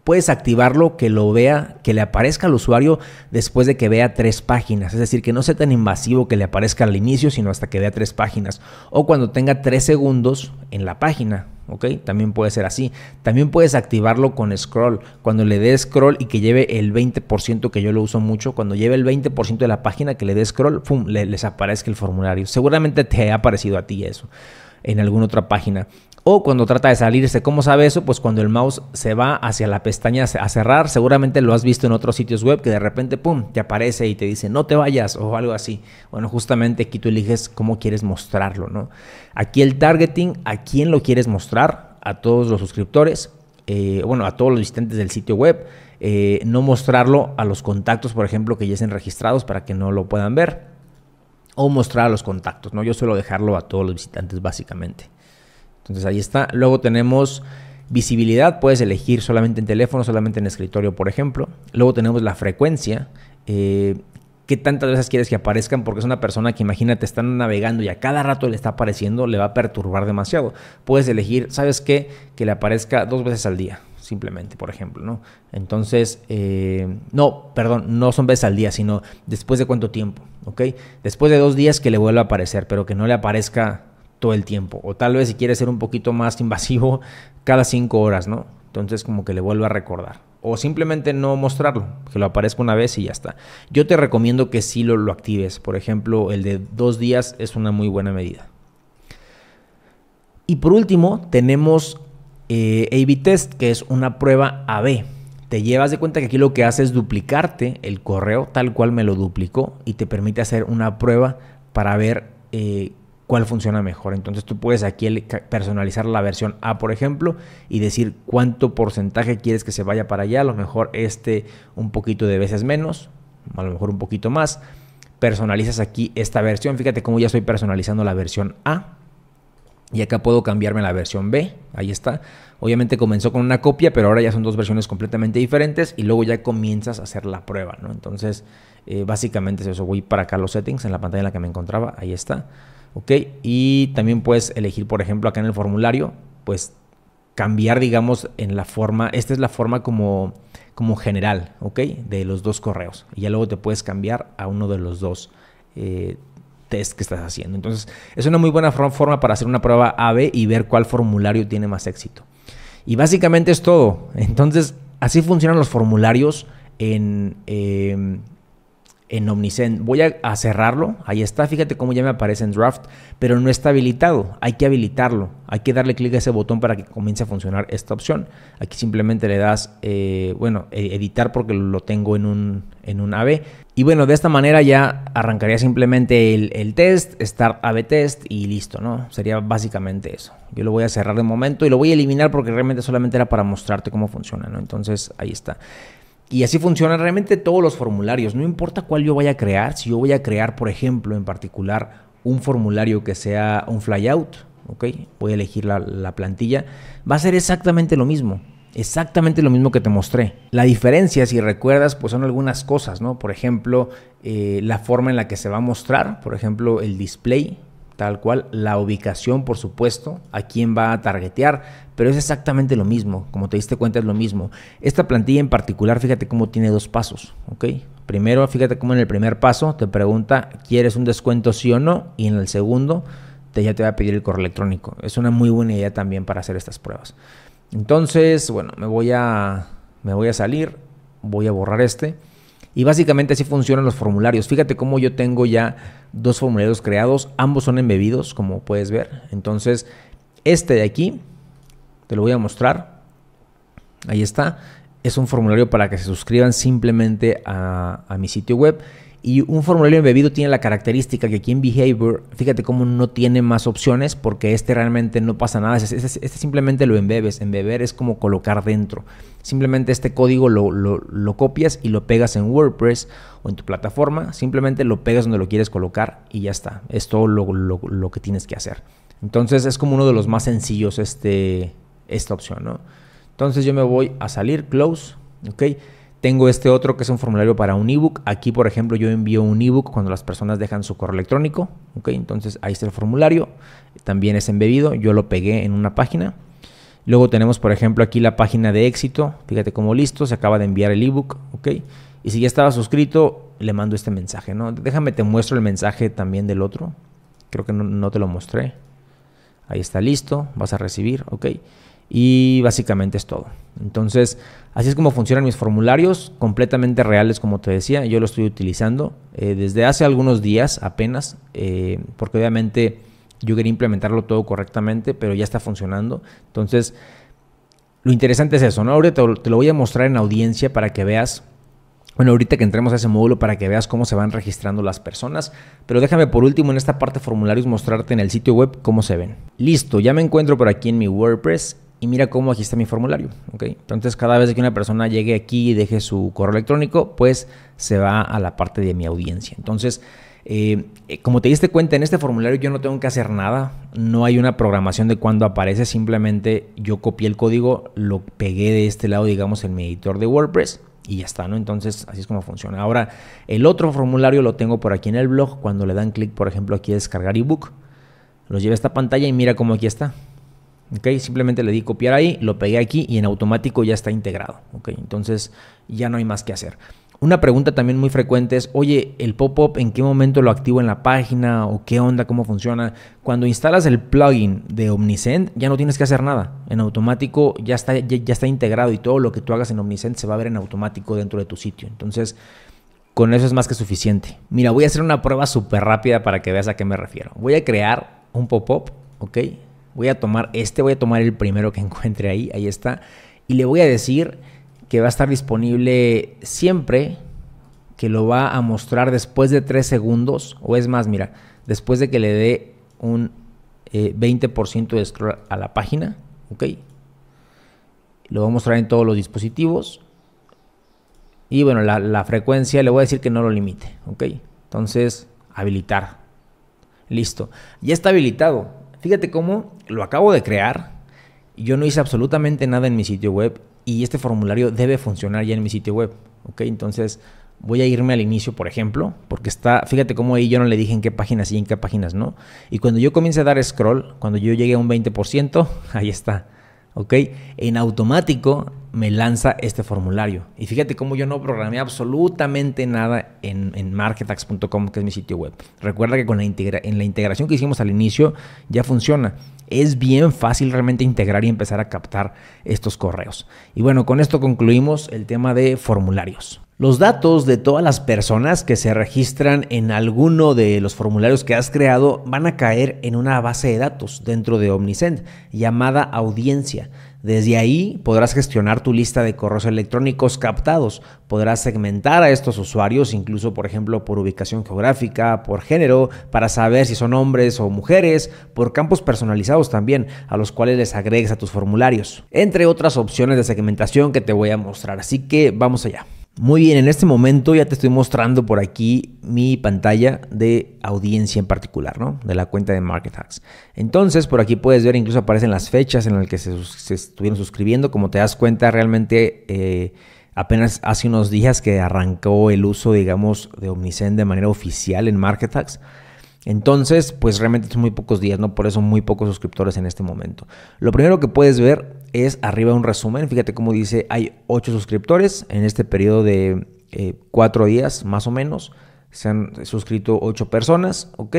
Puedes activarlo que lo vea, que le aparezca al usuario después de que vea tres páginas. Es decir, que no sea tan invasivo que le aparezca al inicio, sino hasta que vea tres páginas. O cuando tenga tres segundos en la página. ¿Ok? También puede ser así. También puedes activarlo con scroll. Cuando le dé scroll y que lleve el 20%, que yo lo uso mucho, cuando lleve el 20% de la página que le dé scroll, ¡fum! Le, les aparezca el formulario. Seguramente te ha aparecido a ti eso en alguna otra página. O cuando trata de salirse. ¿Cómo sabe eso? Pues cuando el mouse se va hacia la pestaña a cerrar, seguramente lo has visto en otros sitios web que de repente, ¡pum!, te aparece y te dice, no te vayas o algo así. Bueno, justamente aquí tú eliges cómo quieres mostrarlo, ¿no? Aquí el targeting, ¿a quién lo quieres mostrar? A todos los suscriptores, eh, bueno, a todos los visitantes del sitio web. Eh, no mostrarlo a los contactos, por ejemplo, que ya estén registrados para que no lo puedan ver o mostrar a los contactos, ¿no? Yo suelo dejarlo a todos los visitantes básicamente. Entonces ahí está. Luego tenemos visibilidad, puedes elegir solamente en teléfono, solamente en escritorio, por ejemplo. Luego tenemos la frecuencia. Eh, ¿Qué tantas veces quieres que aparezcan? Porque es una persona que imagínate, están navegando y a cada rato le está apareciendo, le va a perturbar demasiado. Puedes elegir, ¿sabes qué? Que le aparezca dos veces al día simplemente, por ejemplo, ¿no? Entonces, eh, no, perdón, no son veces al día, sino después de cuánto tiempo, ¿ok? Después de dos días que le vuelva a aparecer, pero que no le aparezca todo el tiempo. O tal vez si quiere ser un poquito más invasivo, [LAUGHS] cada cinco horas, ¿no? Entonces como que le vuelva a recordar. O simplemente no mostrarlo, que lo aparezca una vez y ya está. Yo te recomiendo que sí lo, lo actives. Por ejemplo, el de dos días es una muy buena medida. Y por último, tenemos eh, A-B test, que es una prueba A-B, Te llevas de cuenta que aquí lo que hace es duplicarte el correo tal cual me lo duplicó y te permite hacer una prueba para ver eh, cuál funciona mejor. Entonces tú puedes aquí personalizar la versión A, por ejemplo, y decir cuánto porcentaje quieres que se vaya para allá. A lo mejor este un poquito de veces menos, a lo mejor un poquito más. Personalizas aquí esta versión. Fíjate cómo ya estoy personalizando la versión A y acá puedo cambiarme a la versión B. Ahí está. Obviamente comenzó con una copia, pero ahora ya son dos versiones completamente diferentes y luego ya comienzas a hacer la prueba, ¿no? Entonces, eh, básicamente eso. Voy para acá los settings en la pantalla en la que me encontraba. Ahí está. ¿Ok? Y también puedes elegir, por ejemplo, acá en el formulario, pues cambiar, digamos, en la forma, esta es la forma como, como general, ¿ok? De los dos correos. Y ya luego te puedes cambiar a uno de los dos. Eh, test que estás haciendo. Entonces, es una muy buena forma para hacer una prueba AB y ver cuál formulario tiene más éxito. Y básicamente es todo. Entonces, así funcionan los formularios en, em, en Omniscient, Voy a, cerrarlo, ahí está, fíjate cómo ya me aparece en draft, pero no está habilitado, hay que habilitarlo, hay que darle clic a ese botón para que comience a funcionar esta opción. Aquí simplemente le das, eh, bueno, e, editar porque lo tengo en un, en un AB. Y bueno, de esta manera ya arrancaría simplemente el, test, start AB test y listo, ¿no? Sería básicamente eso. Yo lo voy a cerrar de momento y lo voy a eliminar porque realmente solamente era para mostrarte cómo funciona, ¿no? Entonces ahí está. Y así funcionan realmente todos los formularios. No importa cuál yo vaya a crear, si yo voy a crear, por ejemplo, en particular, un formulario que sea un flyout, ¿ok? Voy a elegir la, plantilla. Va a ser exactamente lo mismo. Exactamente lo mismo que te mostré. La diferencia, si recuerdas, pues son algunas cosas, ¿no? Por ejemplo, eh, la forma en la que se va a mostrar, por ejemplo, el display, tal cual. La ubicación, por supuesto, a quién va a targetear, pero es exactamente lo mismo. Como te diste cuenta, es lo mismo. Esta plantilla en particular, fíjate cómo tiene dos pasos, ¿ok? Primero, fíjate cómo en el primer paso te pregunta, ¿quieres un descuento sí o no? Y en el segundo, te, ya te va a pedir el correo electrónico. Es una muy buena idea también para hacer estas pruebas. Entonces, bueno, me voy a, me voy a salir, voy a borrar este. Y básicamente así funcionan los formularios. Fíjate cómo yo tengo ya dos formularios creados, ambos son embebidos, como puedes ver. Entonces, este de aquí, te lo voy a mostrar. Ahí está. Es un formulario para que se suscriban simplemente a, mi sitio web. Y un formulario embebido tiene la característica que aquí en Behavior, fíjate cómo no tiene más opciones porque este realmente no pasa nada. Este, este, este simplemente lo embebes. Embeber es como colocar dentro. Simplemente este código lo, copias y lo pegas en WordPress o en tu plataforma. Simplemente lo pegas donde lo quieres colocar y ya está. Es todo lo, lo que tienes que hacer. Entonces es como uno de los más sencillos este, esta opción, ¿no? Entonces yo me voy a salir, close, ¿ok? Tengo este otro que es un formulario para un ebook. Aquí, por ejemplo, yo envío un ebook cuando las personas dejan su correo electrónico. Entonces ahí está el formulario. También es embebido. Yo lo pegué en una página. Luego tenemos, por ejemplo, aquí la página de éxito. Fíjate cómo listo. Se acaba de enviar el ebook. ¿ok? Y si ya estaba suscrito, le mando este mensaje. ¿no? Déjame, te muestro el mensaje también del otro. Creo que no, no te lo mostré. Ahí está listo. Vas a recibir. ¿ok? y básicamente es todo. Entonces, así es como funcionan mis formularios, completamente reales como te decía, yo lo estoy utilizando eh, desde hace algunos días apenas, eh, porque obviamente yo quería implementarlo todo correctamente, pero ya está funcionando. Entonces, lo interesante es eso, ¿no? Ahorita te, lo voy a mostrar en audiencia para que veas bueno, ahorita que entremos a ese módulo para que veas cómo se van registrando las personas, pero déjame por último en esta parte de formularios mostrarte en el sitio web cómo se ven. Listo, ya me encuentro por aquí en mi WordPress y mira cómo aquí está mi formulario. Entonces, cada vez que una persona llegue aquí y deje su correo electrónico, pues se va a la parte de mi audiencia. Entonces, eh, eh, como te diste cuenta, en este formulario yo no tengo que hacer nada, no hay una programación de cuándo aparece, simplemente yo copié el código, lo pegué de este lado, digamos, en mi editor de WordPress y ya está, ¿no? Entonces, así es como funciona. Ahora, el otro formulario lo tengo por aquí en el blog, cuando le dan clic, por ejemplo, aquí a descargar ebook, lo lleva a esta pantalla y mira cómo aquí está. ¿ok? Simplemente le di copiar ahí, lo pegué aquí y en automático ya está integrado, ¿ok? Entonces ya no hay más que hacer. Una pregunta también muy frecuente es, oye, el pop-up, ¿en qué momento lo activo en la página? ¿O qué onda? ¿Cómo funciona? Cuando instalas el plugin de Omnisend, ya no tienes que hacer nada. En automático ya está, ya, está integrado y todo lo que tú hagas en Omnisend se va a ver en automático dentro de tu sitio. Entonces, con eso es más que suficiente. Mira, voy a hacer una prueba súper rápida para que veas a qué me refiero. Voy a crear un pop-up, ¿ok? Voy a tomar este, voy a tomar el primero que [LAUGHS] encuentre ahí, ahí está. Y le voy a decir que va a estar disponible siempre, que lo va a mostrar después de 3 segundos, o es más, mira, después de que le dé un 20% eh, de scroll a la página, ¿ok? Lo va a mostrar en todos los dispositivos. Y bueno, la, la frecuencia le voy a decir que no lo limite, ¿ok? Entonces, habilitar. Listo. Ya está habilitado. Fíjate cómo lo acabo de crear. Yo no hice absolutamente nada en mi sitio web y este formulario debe funcionar ya en mi sitio web. ¿Ok? Entonces voy a irme al inicio, por ejemplo, porque está, fíjate cómo ahí yo no le dije en qué páginas y en qué páginas no. Y cuando yo comience a dar scroll, cuando yo llegue a un 20%, [LAUGHS] ahí está. ¿Ok? En automático me lanza este formulario. Y fíjate cómo yo no programé absolutamente nada en, en marketax.com, que es mi sitio web. Recuerda que con la, en la integración que hicimos al inicio ya funciona. Es bien fácil realmente integrar y empezar a captar estos correos. Y bueno, con esto concluimos el tema de formularios. Los datos de todas las personas que se registran en alguno de los formularios que has creado van a caer en una base de datos dentro de Omnisend llamada audiencia. Desde ahí podrás gestionar tu lista de correos electrónicos captados, podrás segmentar a estos usuarios, incluso por ejemplo por ubicación geográfica, por género, para saber si son hombres o mujeres, por campos personalizados también, a los cuales les agregues a tus formularios, entre otras opciones de segmentación que te voy a mostrar. Así que vamos allá. Muy bien, en este momento ya te estoy mostrando por aquí mi pantalla de audiencia en particular, ¿no? De la cuenta de Market Entonces, por aquí puedes ver, incluso aparecen las fechas en las que se, estuvieron suscribiendo. Como te das cuenta, realmente eh, apenas hace unos días que arrancó el uso, digamos, de Omnisend de manera oficial en Market entonces, pues realmente son muy pocos días, ¿no? Por eso muy pocos suscriptores en este momento. Lo primero que puedes ver es arriba un resumen. Fíjate cómo dice, hay 8 suscriptores en este periodo de 4 eh, días más o menos. Se han suscrito 8 personas, ¿ok?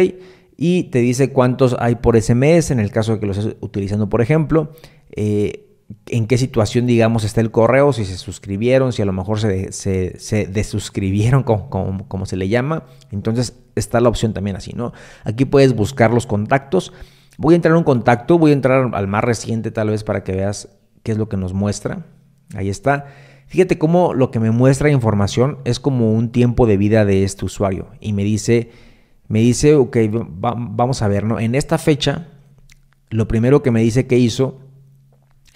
Y te dice cuántos hay por SMS en el caso de que los estés utilizando, por ejemplo. Eh, en qué situación, digamos, está el correo, si se suscribieron, si a lo mejor se, desuscribieron, como, se le llama. Entonces, está la opción también así, ¿no? Aquí puedes buscar los contactos. Voy a entrar en un contacto, voy a entrar al más reciente tal vez para que veas qué es lo que nos muestra. Ahí está. Fíjate cómo lo que me muestra información es como un tiempo de vida de este usuario y me dice, me dice, ok, vamos a ver, ¿no? En esta fecha, lo primero que me dice que hizo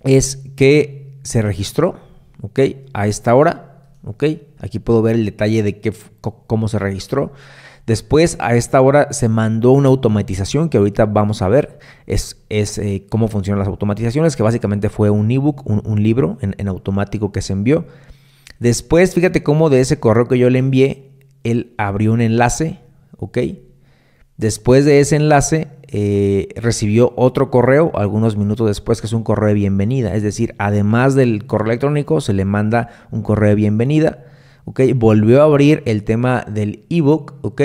es que se registró, ok, a esta hora, ok. Aquí puedo ver el detalle de qué, cómo se registró. Después, a esta hora se mandó una automatización que ahorita vamos a ver. Es, es eh, cómo funcionan las automatizaciones, que básicamente fue un ebook, un, libro en, automático que se envió. Después, fíjate cómo de ese correo que yo le envié, él abrió un enlace, ¿ok? Después de ese enlace, eh, recibió otro correo algunos minutos después, que es un correo de bienvenida. Es decir, además del correo electrónico, se le manda un correo de bienvenida. Volvió a abrir el tema del ebook, ¿ok?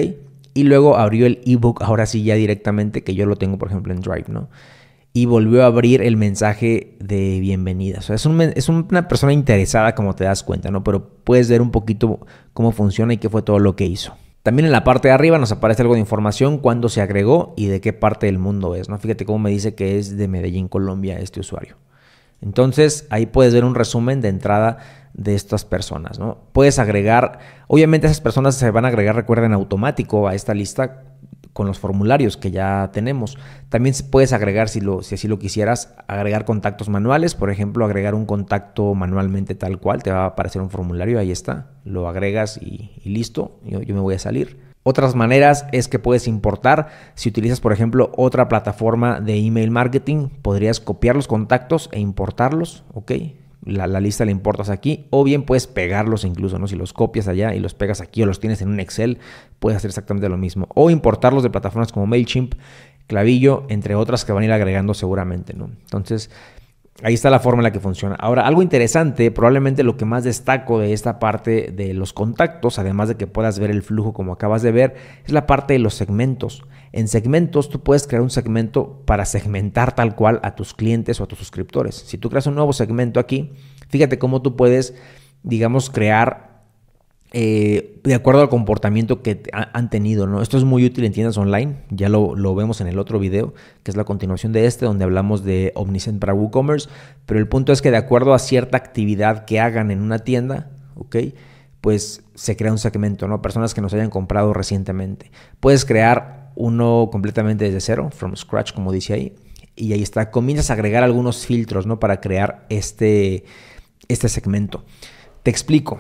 Y luego abrió el ebook, ahora sí ya directamente, que yo lo tengo, por ejemplo, en Drive, ¿no? Y volvió a abrir el mensaje de bienvenida. es, una persona interesada, como te das cuenta, ¿no? Pero puedes ver un poquito cómo funciona y qué fue todo lo que hizo. También en la parte de arriba nos aparece algo de información, cuándo se agregó y de qué parte del mundo es, ¿no? Fíjate cómo me dice que es de Medellín, Colombia, este usuario. Entonces ahí puedes ver un resumen de entrada de estas personas, ¿no? Puedes agregar, obviamente esas personas se van a agregar, recuerden, automático a esta lista con los formularios que ya tenemos. También puedes agregar, si, lo, si así lo quisieras, agregar contactos manuales, por ejemplo, agregar un contacto manualmente tal cual, te va a aparecer un formulario, ahí está, lo agregas y, listo, yo me voy a salir. Otras maneras es que puedes importar. Si utilizas, por ejemplo, otra plataforma de email marketing, podrías copiar los contactos e importarlos, ¿ok? La, lista la importas aquí, o bien puedes pegarlos incluso, ¿no? Si los copias allá y los pegas aquí o los tienes en un Excel, puedes hacer exactamente lo mismo. O importarlos de plataformas como MailChimp, Clavillo, entre otras que van a ir agregando seguramente, ¿no? Entonces, ahí está la forma en la que funciona. Ahora, algo interesante, probablemente lo que más destaco de esta parte de los contactos, además de que puedas ver el flujo como acabas de ver, es la parte de los segmentos. En segmentos tú puedes crear un segmento para segmentar tal cual a tus clientes o a tus suscriptores. Si tú creas un nuevo segmento aquí, fíjate cómo tú puedes, digamos, crear eh, de acuerdo al comportamiento que han tenido. ¿no? Esto es muy útil en tiendas online, ya lo, vemos en el otro video, que es la continuación de este, donde hablamos de Omniscient para WooCommerce, pero el punto es que de acuerdo a cierta actividad que hagan en una tienda, ¿ok? pues se crea un segmento, ¿no? personas que nos hayan comprado recientemente. Puedes crear uno completamente desde cero, from scratch, como dice ahí, y ahí está, comienzas a agregar algunos filtros ¿no? para crear este, este segmento. Te explico.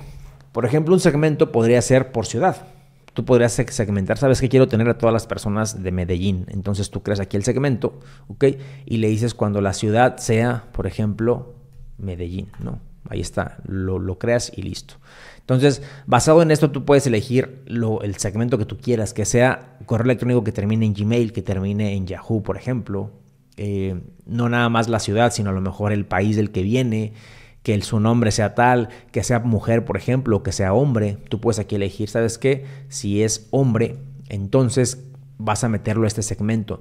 Por ejemplo, un segmento podría ser por ciudad. Tú podrías segmentar, sabes que quiero tener a todas las personas de Medellín. Entonces tú creas aquí el segmento, ¿ok? Y le dices cuando la ciudad sea, por ejemplo, Medellín, ¿no? Ahí está, lo, creas y listo. Entonces, basado en esto, tú puedes elegir el segmento que tú quieras, que sea correo electrónico que termine en Gmail, que termine en Yahoo, por ejemplo. Eh, no nada más la ciudad, sino a lo mejor el país del que viene, que su nombre sea tal, que sea mujer, por ejemplo, que sea hombre. Tú puedes aquí elegir, ¿sabes qué? Si es hombre, entonces vas a meterlo a este segmento.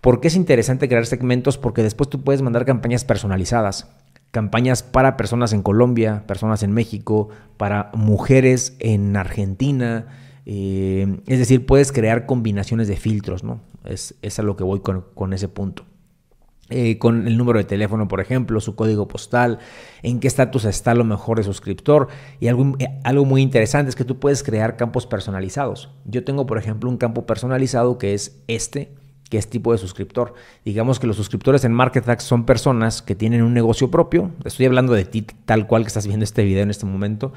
¿Por qué es interesante crear segmentos? Porque después tú puedes mandar campañas personalizadas. Campañas para personas en Colombia, personas en México, para mujeres en Argentina. Eh, es decir, puedes crear combinaciones de filtros, ¿no? Es, a lo que voy con ese punto. Eh, con el número de teléfono, por ejemplo, su código postal, en qué estatus está lo mejor de suscriptor. Y eh, algo, muy interesante es que tú puedes crear campos personalizados. Yo tengo, por ejemplo, un campo personalizado que es este, que es tipo de suscriptor. Digamos que los suscriptores en MarketAx son personas que tienen un negocio propio. Estoy hablando de ti tal cual que estás viendo este video en este momento.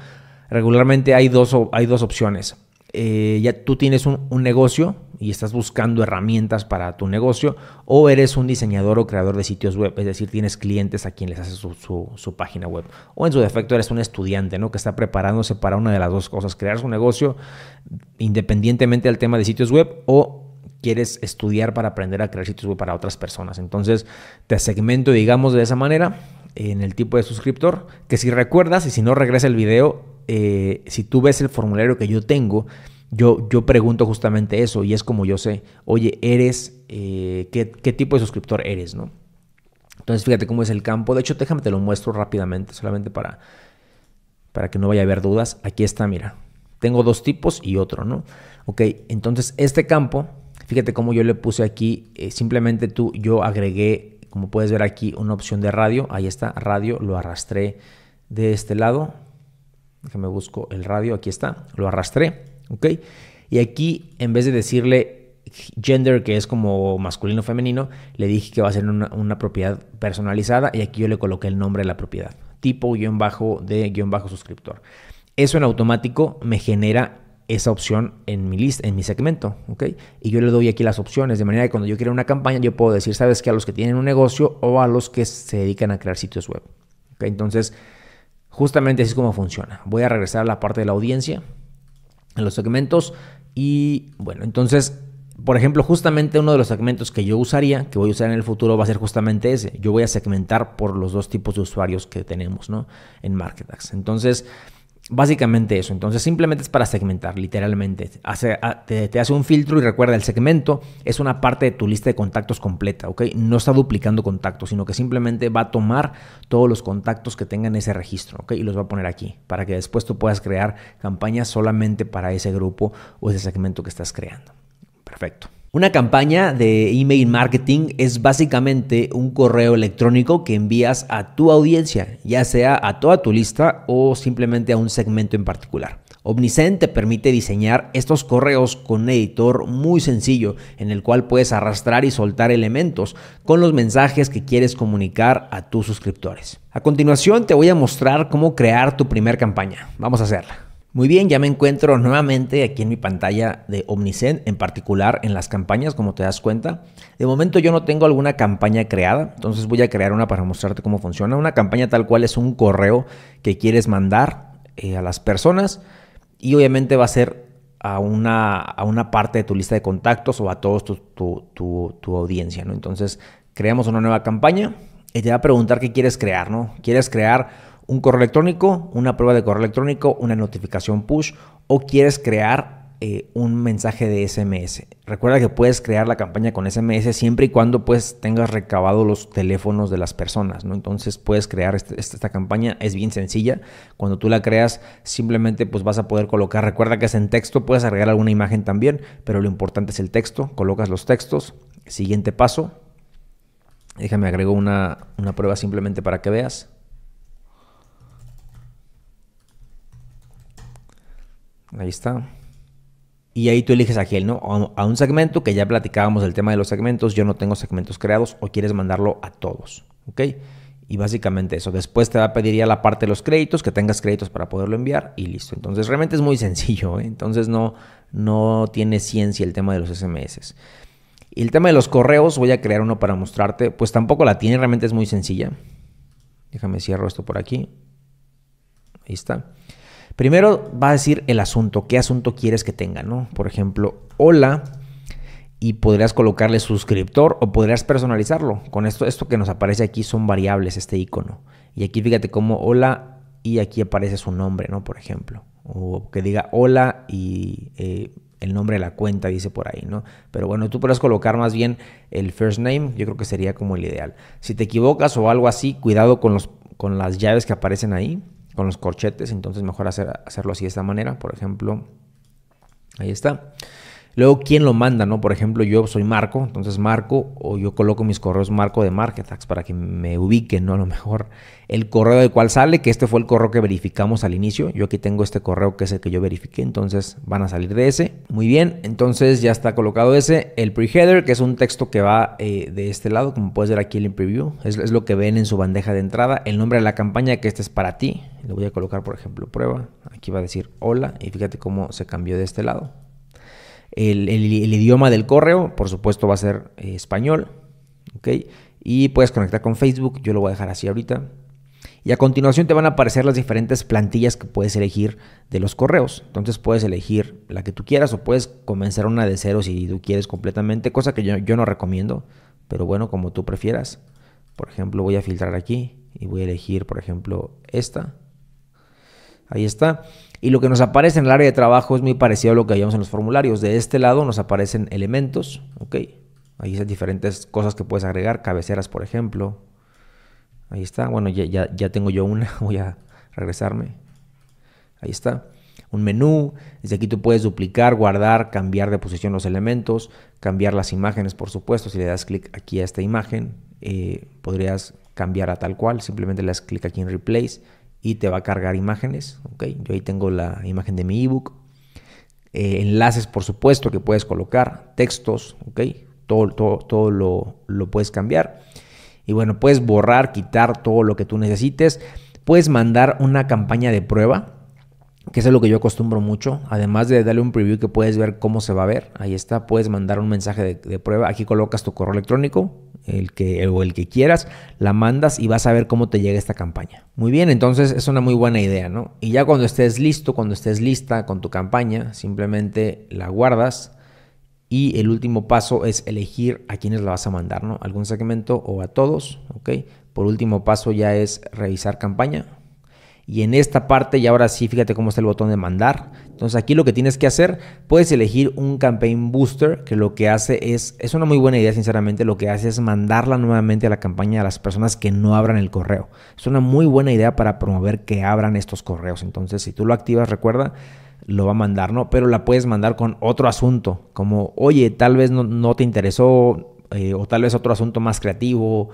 Regularmente hay dos, hay dos opciones eh, ya tú tienes un, negocio y estás buscando herramientas para tu negocio o eres un diseñador o creador de sitios web, es decir, tienes clientes a quienes les haces su, página web o en su defecto eres un estudiante ¿no? que está preparándose para una de las dos cosas, crear su negocio independientemente del tema de sitios web o quieres estudiar para aprender a crear sitios web para otras personas. Entonces te segmento, digamos, de esa manera en el tipo de suscriptor, que si recuerdas y si no regresa el video, eh, si tú ves el formulario que yo tengo, yo, yo, pregunto justamente eso y es como yo sé, oye, eres, eh, ¿qué, tipo de suscriptor eres, ¿no? Entonces fíjate cómo es el campo. De hecho, déjame te lo muestro rápidamente, solamente para, para que no vaya a haber dudas. Aquí está, mira. Tengo dos tipos y otro, ¿no? Ok, entonces este campo, fíjate cómo yo le puse aquí, eh, simplemente tú, yo agregué, como puedes ver aquí, una opción de radio. Ahí está, radio, lo arrastré de este lado, Déjame busco el radio, aquí está, lo arrastré, ¿ok? Y aquí, en vez de decirle gender, que es como masculino o femenino, le dije que va a ser una, propiedad personalizada y aquí yo le coloqué el nombre de la propiedad, tipo guión bajo de guión bajo suscriptor. Eso en automático me genera esa opción en mi lista, en mi segmento, ¿ok? Y yo le doy aquí las opciones, de manera que cuando yo quiero una campaña, yo puedo decir, ¿sabes qué? A los que tienen un negocio o a los que se dedican a crear sitios web. ¿okay? Entonces, Justamente así es como funciona. Voy a regresar a la parte de la audiencia, en los segmentos. Y bueno, entonces, por ejemplo, justamente uno de los segmentos que yo usaría, que voy a usar en el futuro, va a ser justamente ese. Yo voy a segmentar por los dos tipos de usuarios que tenemos, ¿no? En MarketAx. Entonces, Básicamente eso. Entonces simplemente es para segmentar, literalmente. Ah, te, te, hace un filtro y recuerda, el segmento es una parte de tu lista de contactos completa, ¿ok? No está duplicando contactos, sino que simplemente va a tomar todos los contactos que tengan ese registro, ¿ok? Y los va a poner aquí, para que después tú puedas crear campañas solamente para ese grupo o ese segmento que estás creando. Perfecto. Una campaña de email marketing es básicamente un correo electrónico que envías a tu audiencia, ya sea a toda tu lista o simplemente a un segmento en particular. Omnisend te permite diseñar estos correos con un editor muy sencillo en el cual puedes arrastrar y soltar elementos con los mensajes que quieres comunicar a tus suscriptores. A continuación te voy a mostrar cómo crear tu primera campaña. Vamos a hacerla. Muy bien, ya me encuentro nuevamente aquí en mi pantalla de omnisen en particular en las campañas, como te das cuenta. De momento yo no tengo alguna campaña creada, entonces voy a crear una para mostrarte cómo funciona. Una campaña tal cual es un correo que quieres mandar eh, a las personas y obviamente va a ser a una, a una parte de tu lista de contactos o a todos tu, tu, audiencia, ¿no? Entonces creamos una nueva campaña y te va a preguntar qué quieres crear, ¿no? ¿Quieres crear un correo electrónico, una prueba de correo electrónico, una notificación push o quieres crear eh, un mensaje de SMS. Recuerda que puedes crear la campaña con SMS siempre y cuando pues tengas recabado los teléfonos de las personas, ¿no? Entonces puedes crear este, este, esta, campaña, es bien sencilla. Cuando tú la creas simplemente pues vas a poder colocar, recuerda que es en texto, puedes agregar alguna imagen también, pero lo importante es el texto, colocas los textos. Siguiente paso, déjame agrego una, una prueba simplemente para que veas. Ahí está. Y ahí tú eliges a quién, ¿no? A un segmento que ya platicábamos del tema de los segmentos. Yo no tengo segmentos creados o quieres mandarlo a todos. ¿Ok? Y básicamente eso. Después te va a pedir ya la parte de los créditos, que tengas créditos para poderlo enviar y listo. Entonces realmente es muy sencillo. ¿eh? Entonces no, no tiene ciencia el tema de los SMS. Y el tema de los correos, voy a crear uno para mostrarte. Pues tampoco la tiene, realmente es muy sencilla. Déjame cierro esto por aquí. Ahí está. Primero va a decir el asunto, qué asunto quieres que tenga, ¿no? Por ejemplo, hola y podrías colocarle suscriptor o podrías personalizarlo. Con esto, esto que nos aparece aquí son variables, este icono. Y aquí fíjate cómo hola y aquí aparece su nombre, ¿no? Por ejemplo. O que diga hola y eh, el nombre de la cuenta dice por ahí, ¿no? Pero bueno, tú puedes colocar más bien el first name, yo creo que sería como el ideal. Si te equivocas o algo así, cuidado con, los, con las llaves que aparecen ahí con los corchetes, entonces mejor hacer, hacerlo así de esta manera, por ejemplo, ahí está. Luego, ¿quién lo manda? ¿no? Por ejemplo, yo soy Marco, entonces Marco, o yo coloco mis correos Marco de Marketax para que me ubiquen, ¿no? A lo mejor el correo del cual sale, que este fue el correo que verificamos al inicio. Yo aquí tengo este correo que es el que yo verifiqué, entonces van a salir de ese. Muy bien, entonces ya está colocado ese. El Preheader, que es un texto que va eh, de este lado, como puedes ver aquí en el preview, es, es lo que ven en su bandeja de entrada. El nombre de la campaña, que este es para ti. Le voy a colocar, por ejemplo, prueba. Aquí va a decir hola y fíjate cómo se cambió de este lado. El, idioma del correo, por supuesto, va a ser eh, español. ¿okay? Y puedes conectar con Facebook, yo lo voy a dejar así ahorita. Y a continuación te van a aparecer las diferentes plantillas que puedes elegir de los correos. Entonces puedes elegir la que tú quieras o puedes comenzar una de cero si tú quieres completamente, cosa que yo no recomiendo, pero bueno, como tú prefieras. Por ejemplo, voy a filtrar aquí y voy a elegir, por ejemplo, esta. Ahí está. Y lo que nos aparece en el área de trabajo es muy parecido a lo que veíamos en los formularios. De este lado nos aparecen elementos, Ahí hay diferentes cosas que puedes agregar, cabeceras, por ejemplo. Ahí está. Bueno, ya, ya, tengo yo una, [LAUGHS] voy a regresarme. Ahí está un menú. Desde aquí tú puedes duplicar, guardar, cambiar de posición los elementos, cambiar las imágenes, por supuesto. Si le das clic aquí a esta imagen, eh, podrías cambiar a tal cual. Simplemente le das clic aquí en Replace y te va a cargar imágenes. ¿okay? Yo ahí tengo la imagen de mi ebook. Eh, enlaces, por supuesto, que puedes colocar, textos, Todo, todo, todo lo, lo puedes cambiar. Y bueno, puedes borrar, quitar todo lo que tú necesites. Puedes mandar una campaña de prueba, que es lo que yo acostumbro mucho. Además de darle un preview que puedes ver cómo se va a ver, ahí está, puedes mandar un mensaje de, prueba. Aquí colocas tu correo electrónico, el que o el que quieras, la mandas y vas a ver cómo te llega esta campaña. Muy bien, entonces es una muy buena idea, ¿no? Y ya cuando estés listo, cuando estés lista con tu campaña, simplemente la guardas. Y el último paso es elegir a quiénes la vas a mandar, ¿no? Algún segmento o a todos, ¿ok? Por último paso ya es revisar campaña, y en esta parte, y ahora sí, fíjate cómo está el botón de mandar. Entonces aquí lo que tienes que hacer, puedes elegir un Campaign Booster, que lo que hace es, es una muy buena idea, sinceramente, lo que hace es mandarla nuevamente a la campaña a las personas que no abran el correo. Es una muy buena idea para promover que abran estos correos. Entonces, si tú lo activas, recuerda, lo va a mandar, ¿no? Pero la puedes mandar con otro asunto, como, oye, tal vez no, te interesó, eh, o tal vez otro asunto más creativo,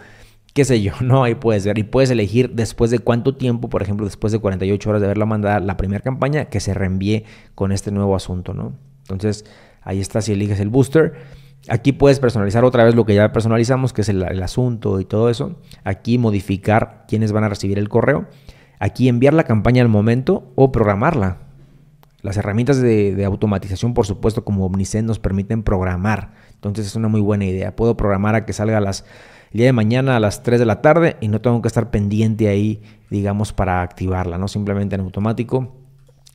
qué sé yo, [LAUGHS] ¿no? Ahí puedes ver y puedes elegir después de cuánto tiempo, por ejemplo, después de 48 horas de haberla mandado la primera campaña, que se reenvíe con este nuevo asunto, ¿no? Entonces, ahí está si eliges el booster. Aquí puedes personalizar otra vez lo que ya personalizamos, que es el, asunto y todo eso. Aquí modificar quiénes van a recibir el correo. Aquí enviar la campaña al momento o programarla. Las herramientas de, automatización, por supuesto, como Omnisend, nos permiten programar. Entonces es una muy buena idea. Puedo programar a que salga las el día de mañana a las 3 de la tarde y no tengo que estar pendiente ahí, digamos, para activarla, ¿no? Simplemente en automático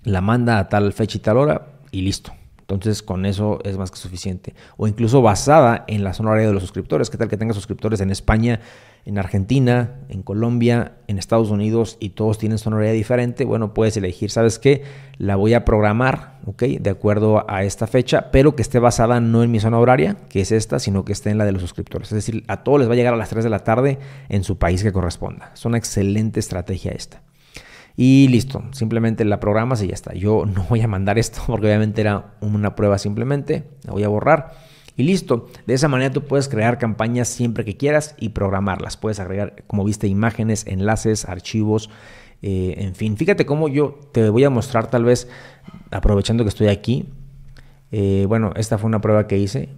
la manda a tal fecha y tal hora y listo. Entonces, con eso es más que suficiente. O incluso basada en la zona horaria de los suscriptores. ¿Qué tal que tenga suscriptores en España, en Argentina, en Colombia, en Estados Unidos y todos tienen zona horaria diferente? Bueno, puedes elegir, ¿sabes qué? La voy a programar, ¿ok? De acuerdo a esta fecha, pero que esté basada no en mi zona horaria, que es esta, sino que esté en la de los suscriptores. Es decir, a todos les va a llegar a las 3 de la tarde en su país que corresponda. Es una excelente estrategia esta. Y listo, simplemente la programas y ya está. Yo no voy a mandar esto [LAUGHS] porque obviamente era una prueba simplemente, la voy a borrar. Y listo, de esa manera tú puedes crear campañas siempre que quieras y programarlas. Puedes agregar, como viste, imágenes, enlaces, archivos, eh, en fin. Fíjate cómo yo te voy a mostrar tal vez, aprovechando que estoy aquí. Eh, bueno, esta fue una prueba que hice.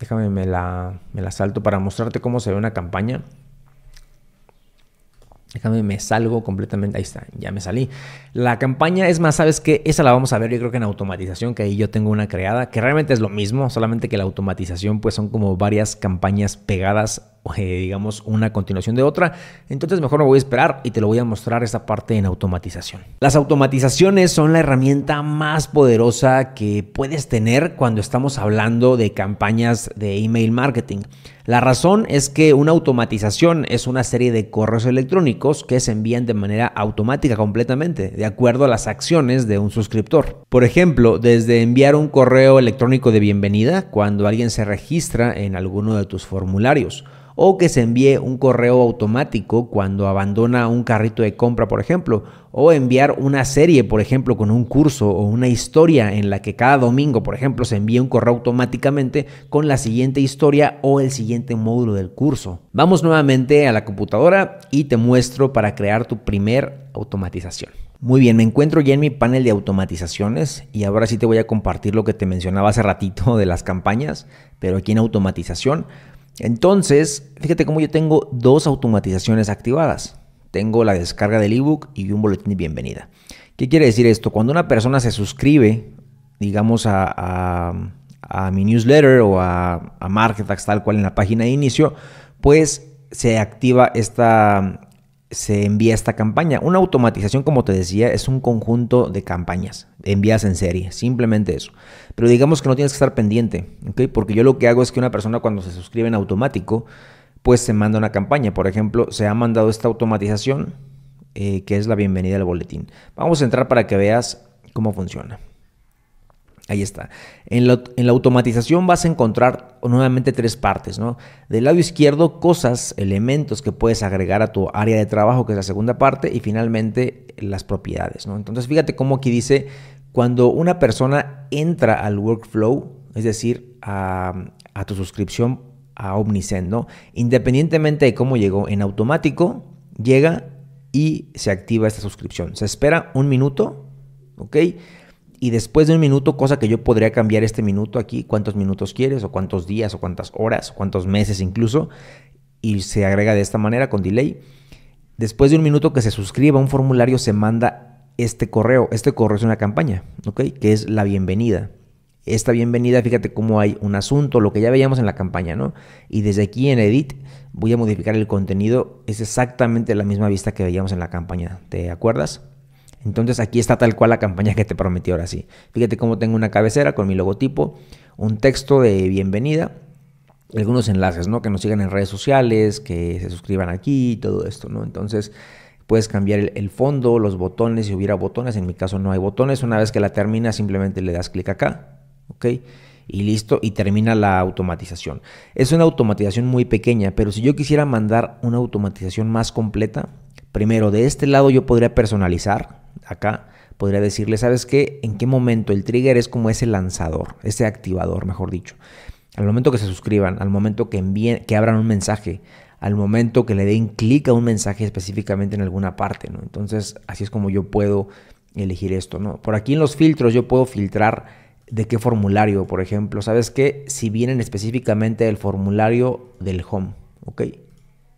Déjame, me la, me la salto para mostrarte cómo se ve una campaña. Déjame, me salgo completamente. Ahí está, ya me salí. La campaña, es más, ¿sabes qué? Esa la vamos a ver, yo creo que en automatización, que ahí yo tengo una creada, que realmente es lo mismo, solamente que la automatización, pues son como varias campañas pegadas, eh, digamos, una continuación de otra. Entonces, mejor me voy a esperar y te lo voy a mostrar esa parte en automatización. Las automatizaciones son la herramienta más poderosa que puedes tener cuando estamos hablando de campañas de email marketing. La razón es que una automatización es una serie de correos electrónicos que se envían de manera automática completamente, de acuerdo a las acciones de un suscriptor. Por ejemplo, desde enviar un correo electrónico de bienvenida cuando alguien se registra en alguno de tus formularios, o que se envíe un correo automático cuando abandona un carrito de compra, por ejemplo, o enviar una serie, por ejemplo, con un curso o una historia en la que cada domingo, por ejemplo, se envíe un correo automáticamente con la siguiente historia o el siguiente módulo del curso. Vamos nuevamente a la computadora y te muestro para crear tu primer automatización. Muy bien, me encuentro ya en mi panel de automatizaciones y ahora sí te voy a compartir lo que te mencionaba hace ratito de las campañas, pero aquí en automatización entonces, fíjate cómo yo tengo dos automatizaciones activadas. Tengo la descarga del ebook y un boletín de bienvenida. ¿Qué quiere decir esto? Cuando una persona se suscribe, digamos, a, mi newsletter o a, a Marketax tal cual en la página de inicio, pues se activa esta, se envía esta campaña. Una automatización, como te decía, es un conjunto de campañas envías en serie, simplemente eso. Pero digamos que no tienes que estar pendiente, Porque yo lo que hago es que una persona cuando se suscribe en automático, pues se manda una campaña. Por ejemplo, se ha mandado esta automatización eh, que es la bienvenida al boletín. Vamos a entrar para que veas cómo funciona. Ahí está. En la, automatización vas a encontrar nuevamente tres partes, ¿no? Del lado izquierdo, cosas, elementos que puedes agregar a tu área de trabajo, que es la segunda parte, y finalmente las propiedades, ¿no? Entonces, fíjate cómo aquí dice, cuando una persona entra al workflow, es decir, a, tu suscripción a Omnisend, ¿no? Independientemente de cómo llegó, en automático llega y se activa esta suscripción. Se espera un minuto, ¿ok? y después de un minuto, cosa que yo podría cambiar este minuto aquí, cuántos minutos quieres, o cuántos días, o cuántas horas, o cuántos meses incluso, y se agrega de esta manera con delay. Después de un minuto que se suscriba a un formulario, se manda este correo. Este correo es una campaña, ¿ok? Que es la bienvenida. Esta bienvenida, fíjate cómo hay un asunto, lo que ya veíamos en la campaña, ¿no? Y desde aquí en Edit voy a modificar el contenido. Es exactamente la misma vista que veíamos en la campaña. ¿Te acuerdas? Entonces aquí está tal cual la campaña que te prometí ahora sí. Fíjate cómo tengo una cabecera con mi logotipo, un texto de bienvenida, algunos enlaces, ¿no? Que nos sigan en redes sociales, que se suscriban aquí, todo esto, ¿no? Entonces puedes cambiar el, fondo, los botones, si hubiera botones, en mi caso no hay botones. Una vez que la terminas simplemente le das clic acá, ¿ok? y listo, y termina la automatización. Es una automatización muy pequeña, pero si yo quisiera mandar una automatización más completa, primero de este lado yo podría personalizar, acá podría decirle, ¿sabes qué? ¿En qué momento el trigger es como ese lanzador, ese activador, mejor dicho? Al momento que se suscriban, al momento que envíen, que abran un mensaje, al momento que le den clic a un mensaje específicamente en alguna parte, ¿no? Entonces, así es como yo puedo elegir esto, ¿no? Por aquí en los filtros yo puedo filtrar de qué formulario, por ejemplo, ¿sabes qué? Si vienen específicamente del formulario del home, ¿ok?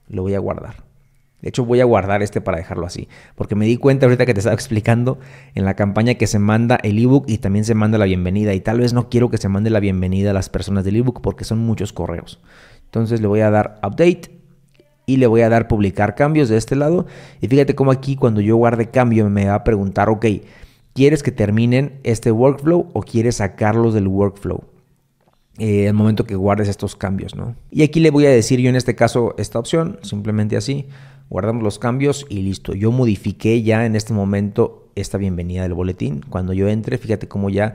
Lo voy a guardar. De hecho, voy a guardar este para dejarlo así, porque me di cuenta ahorita que te estaba [LAUGHS] explicando en la campaña que se manda el ebook y también se manda la bienvenida. Y tal vez no quiero que se mande la bienvenida a las personas del ebook porque son muchos correos. Entonces le voy a dar update y le voy a dar publicar cambios de este lado. Y fíjate cómo aquí cuando yo guarde cambio me va a preguntar, ok, ¿quieres que terminen este workflow o quieres sacarlos del workflow? Eh, el momento que guardes estos cambios, ¿no? Y aquí le voy a decir yo en este caso esta opción, simplemente así guardamos los cambios y listo. Yo modifiqué ya en este momento esta bienvenida del boletín. Cuando yo entre, fíjate cómo ya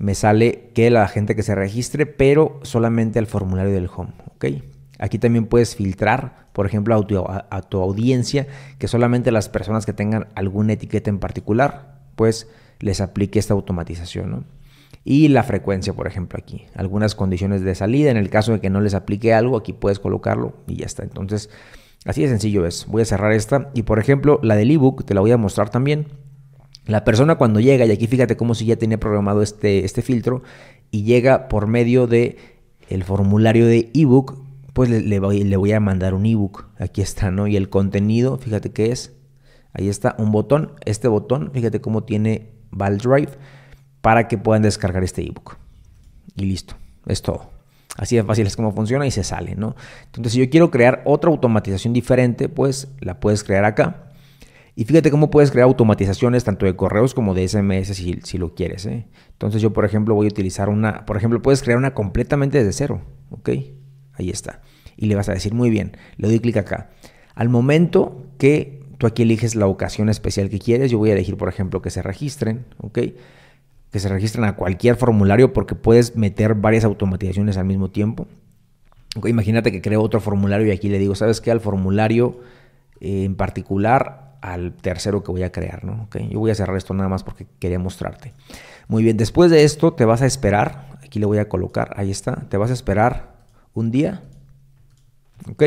me sale que la gente que se registre, pero solamente al formulario del home, ¿ok? Aquí también puedes filtrar, por ejemplo, a tu, audiencia, que solamente las personas que tengan alguna etiqueta en particular, pues les aplique esta automatización, Y la frecuencia, por ejemplo, aquí. Algunas condiciones de salida, en el caso de que no les aplique algo, aquí puedes colocarlo y ya está. Entonces, Así de sencillo es. Voy a cerrar esta. Y por ejemplo, la del ebook, te la voy a mostrar también. La persona cuando llega, y aquí fíjate cómo si ya tenía programado este, este filtro, y llega por medio de el formulario de ebook, pues le, le, voy, a mandar un ebook. Aquí está, ¿no? Y el contenido, fíjate qué es. Ahí está, un botón. Este botón, fíjate cómo tiene Valdrive, para que puedan descargar este ebook. Y listo, es todo. Así de fácil es como funciona y se sale, ¿no? Entonces, si yo quiero crear otra automatización diferente, pues la puedes crear acá. Y fíjate cómo puedes crear automatizaciones tanto de correos como de SMS si, lo quieres. ¿eh? Entonces yo, por ejemplo, voy a utilizar una, por ejemplo, puedes crear una completamente desde cero. ¿Ok? Ahí está. Y le vas a decir, muy bien, le doy clic acá. Al momento que tú aquí eliges la ocasión especial que quieres, yo voy a elegir, por ejemplo, que se registren. ¿Ok? que se registren a cualquier formulario porque puedes meter varias automatizaciones al mismo tiempo. Imagínate que creo otro formulario y aquí le digo, ¿sabes qué? Al formulario eh, en particular, al tercero que voy a crear, ¿no? Yo voy a cerrar esto nada más porque quería mostrarte. Muy bien, después de esto te vas a esperar, aquí le voy a colocar, ahí está, te vas a esperar un día, ¿ok?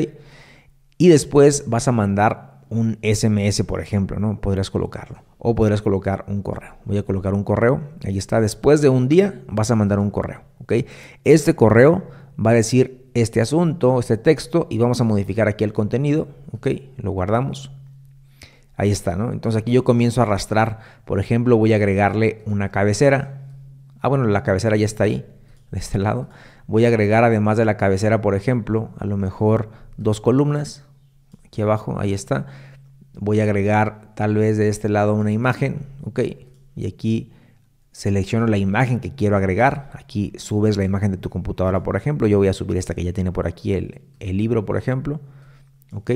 Y después vas a mandar un SMS, por ejemplo, ¿no? Podrías colocarlo. O podrías colocar un correo. Voy a colocar un correo. Ahí está. Después de un día vas a mandar un correo. ¿Ok? Este correo va a decir este asunto, este texto, y vamos a modificar aquí el contenido. ¿Ok? Lo guardamos. Ahí está, ¿no? Entonces aquí yo comienzo a arrastrar. Por ejemplo, voy a agregarle una cabecera. Ah, bueno, la cabecera ya está ahí, de este lado. Voy a agregar, además de la cabecera, por ejemplo, a lo mejor dos columnas aquí abajo, ahí está. Voy a agregar tal vez de este lado una imagen, ok, y aquí selecciono la imagen que quiero agregar. Aquí subes la imagen de tu computadora, por ejemplo. Yo voy a subir esta que ya tiene por aquí el, libro, por ejemplo. Ok.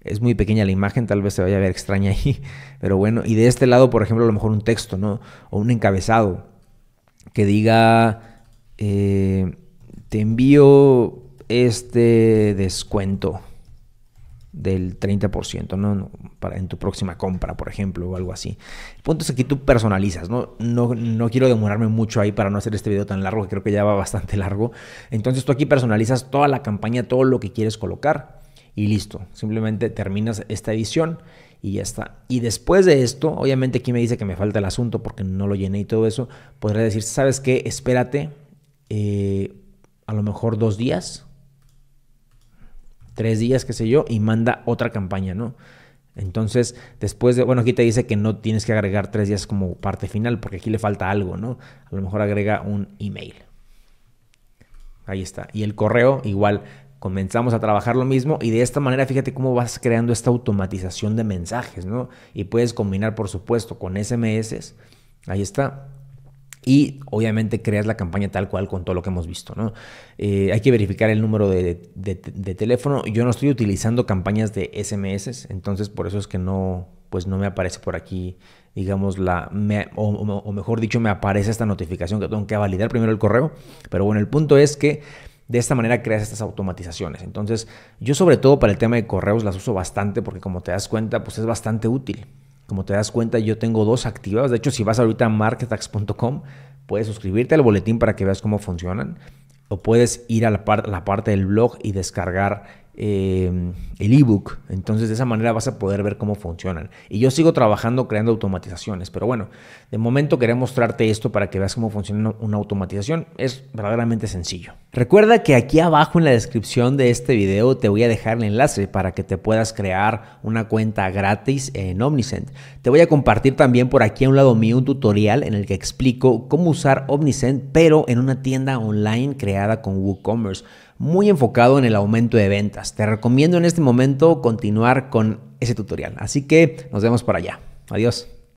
Es muy pequeña la imagen, tal vez se vaya a ver extraña ahí, [LAUGHS] pero bueno. Y de este lado, por ejemplo, a lo mejor un texto, ¿no? O un encabezado que diga, eh, te envío este descuento, del 30%, ¿no? Para en tu próxima compra, por ejemplo, o algo así. El punto es que tú personalizas, ¿no? ¿no? quiero demorarme mucho ahí para no hacer este video tan largo, que creo que ya va bastante [LAUGHS] largo. Entonces tú aquí personalizas toda la campaña, todo lo que quieres colocar y listo. Simplemente terminas esta edición y ya está. Y después de esto, obviamente aquí me dice que me falta el asunto porque no lo llené y todo eso. podría decir, ¿sabes qué? Espérate eh, a lo mejor dos días tres días, qué sé yo, y manda otra campaña, ¿no? Entonces, después de, bueno, aquí te dice que no tienes que agregar tres días como parte final, porque aquí le falta algo, ¿no? A lo mejor agrega un email. Ahí está. Y el correo, igual, comenzamos a trabajar lo mismo y de esta manera, fíjate cómo vas creando esta automatización de mensajes, ¿no? Y puedes combinar, por supuesto, con SMS. Ahí está. Y obviamente creas la campaña tal cual con todo lo que hemos visto, ¿no? Eh, hay que verificar el número de, teléfono. Yo no estoy utilizando campañas de SMS, entonces por eso es que no, pues no me aparece por aquí, digamos, la, o mejor dicho, me aparece esta notificación que tengo que validar primero el correo. Pero bueno, el punto es que de esta manera creas estas automatizaciones. Entonces, yo sobre todo para el tema de correos las uso bastante porque como te das cuenta, pues es bastante útil. Como te das cuenta, yo tengo dos activas. De hecho, si vas ahorita a marketax.com, puedes suscribirte al boletín para que veas cómo funcionan. O puedes ir a la, la parte del blog y descargar Em, el ebook. Entonces de esa manera vas a poder ver cómo funcionan. Y yo sigo trabajando creando automatizaciones, pero bueno, de momento quería mostrarte esto para que veas cómo funciona una automatización. Es verdaderamente sencillo. Recuerda que aquí abajo en la descripción de este video te voy a dejar el enlace para que te puedas crear una cuenta gratis en Omniscient. Te voy a compartir también por aquí a un lado mío un tutorial en el que explico cómo usar Omniscient, pero en una tienda online creada con WooCommerce muy enfocado en el aumento de ventas. Te recomiendo en este momento continuar con ese tutorial. Así que nos vemos por allá. Adiós.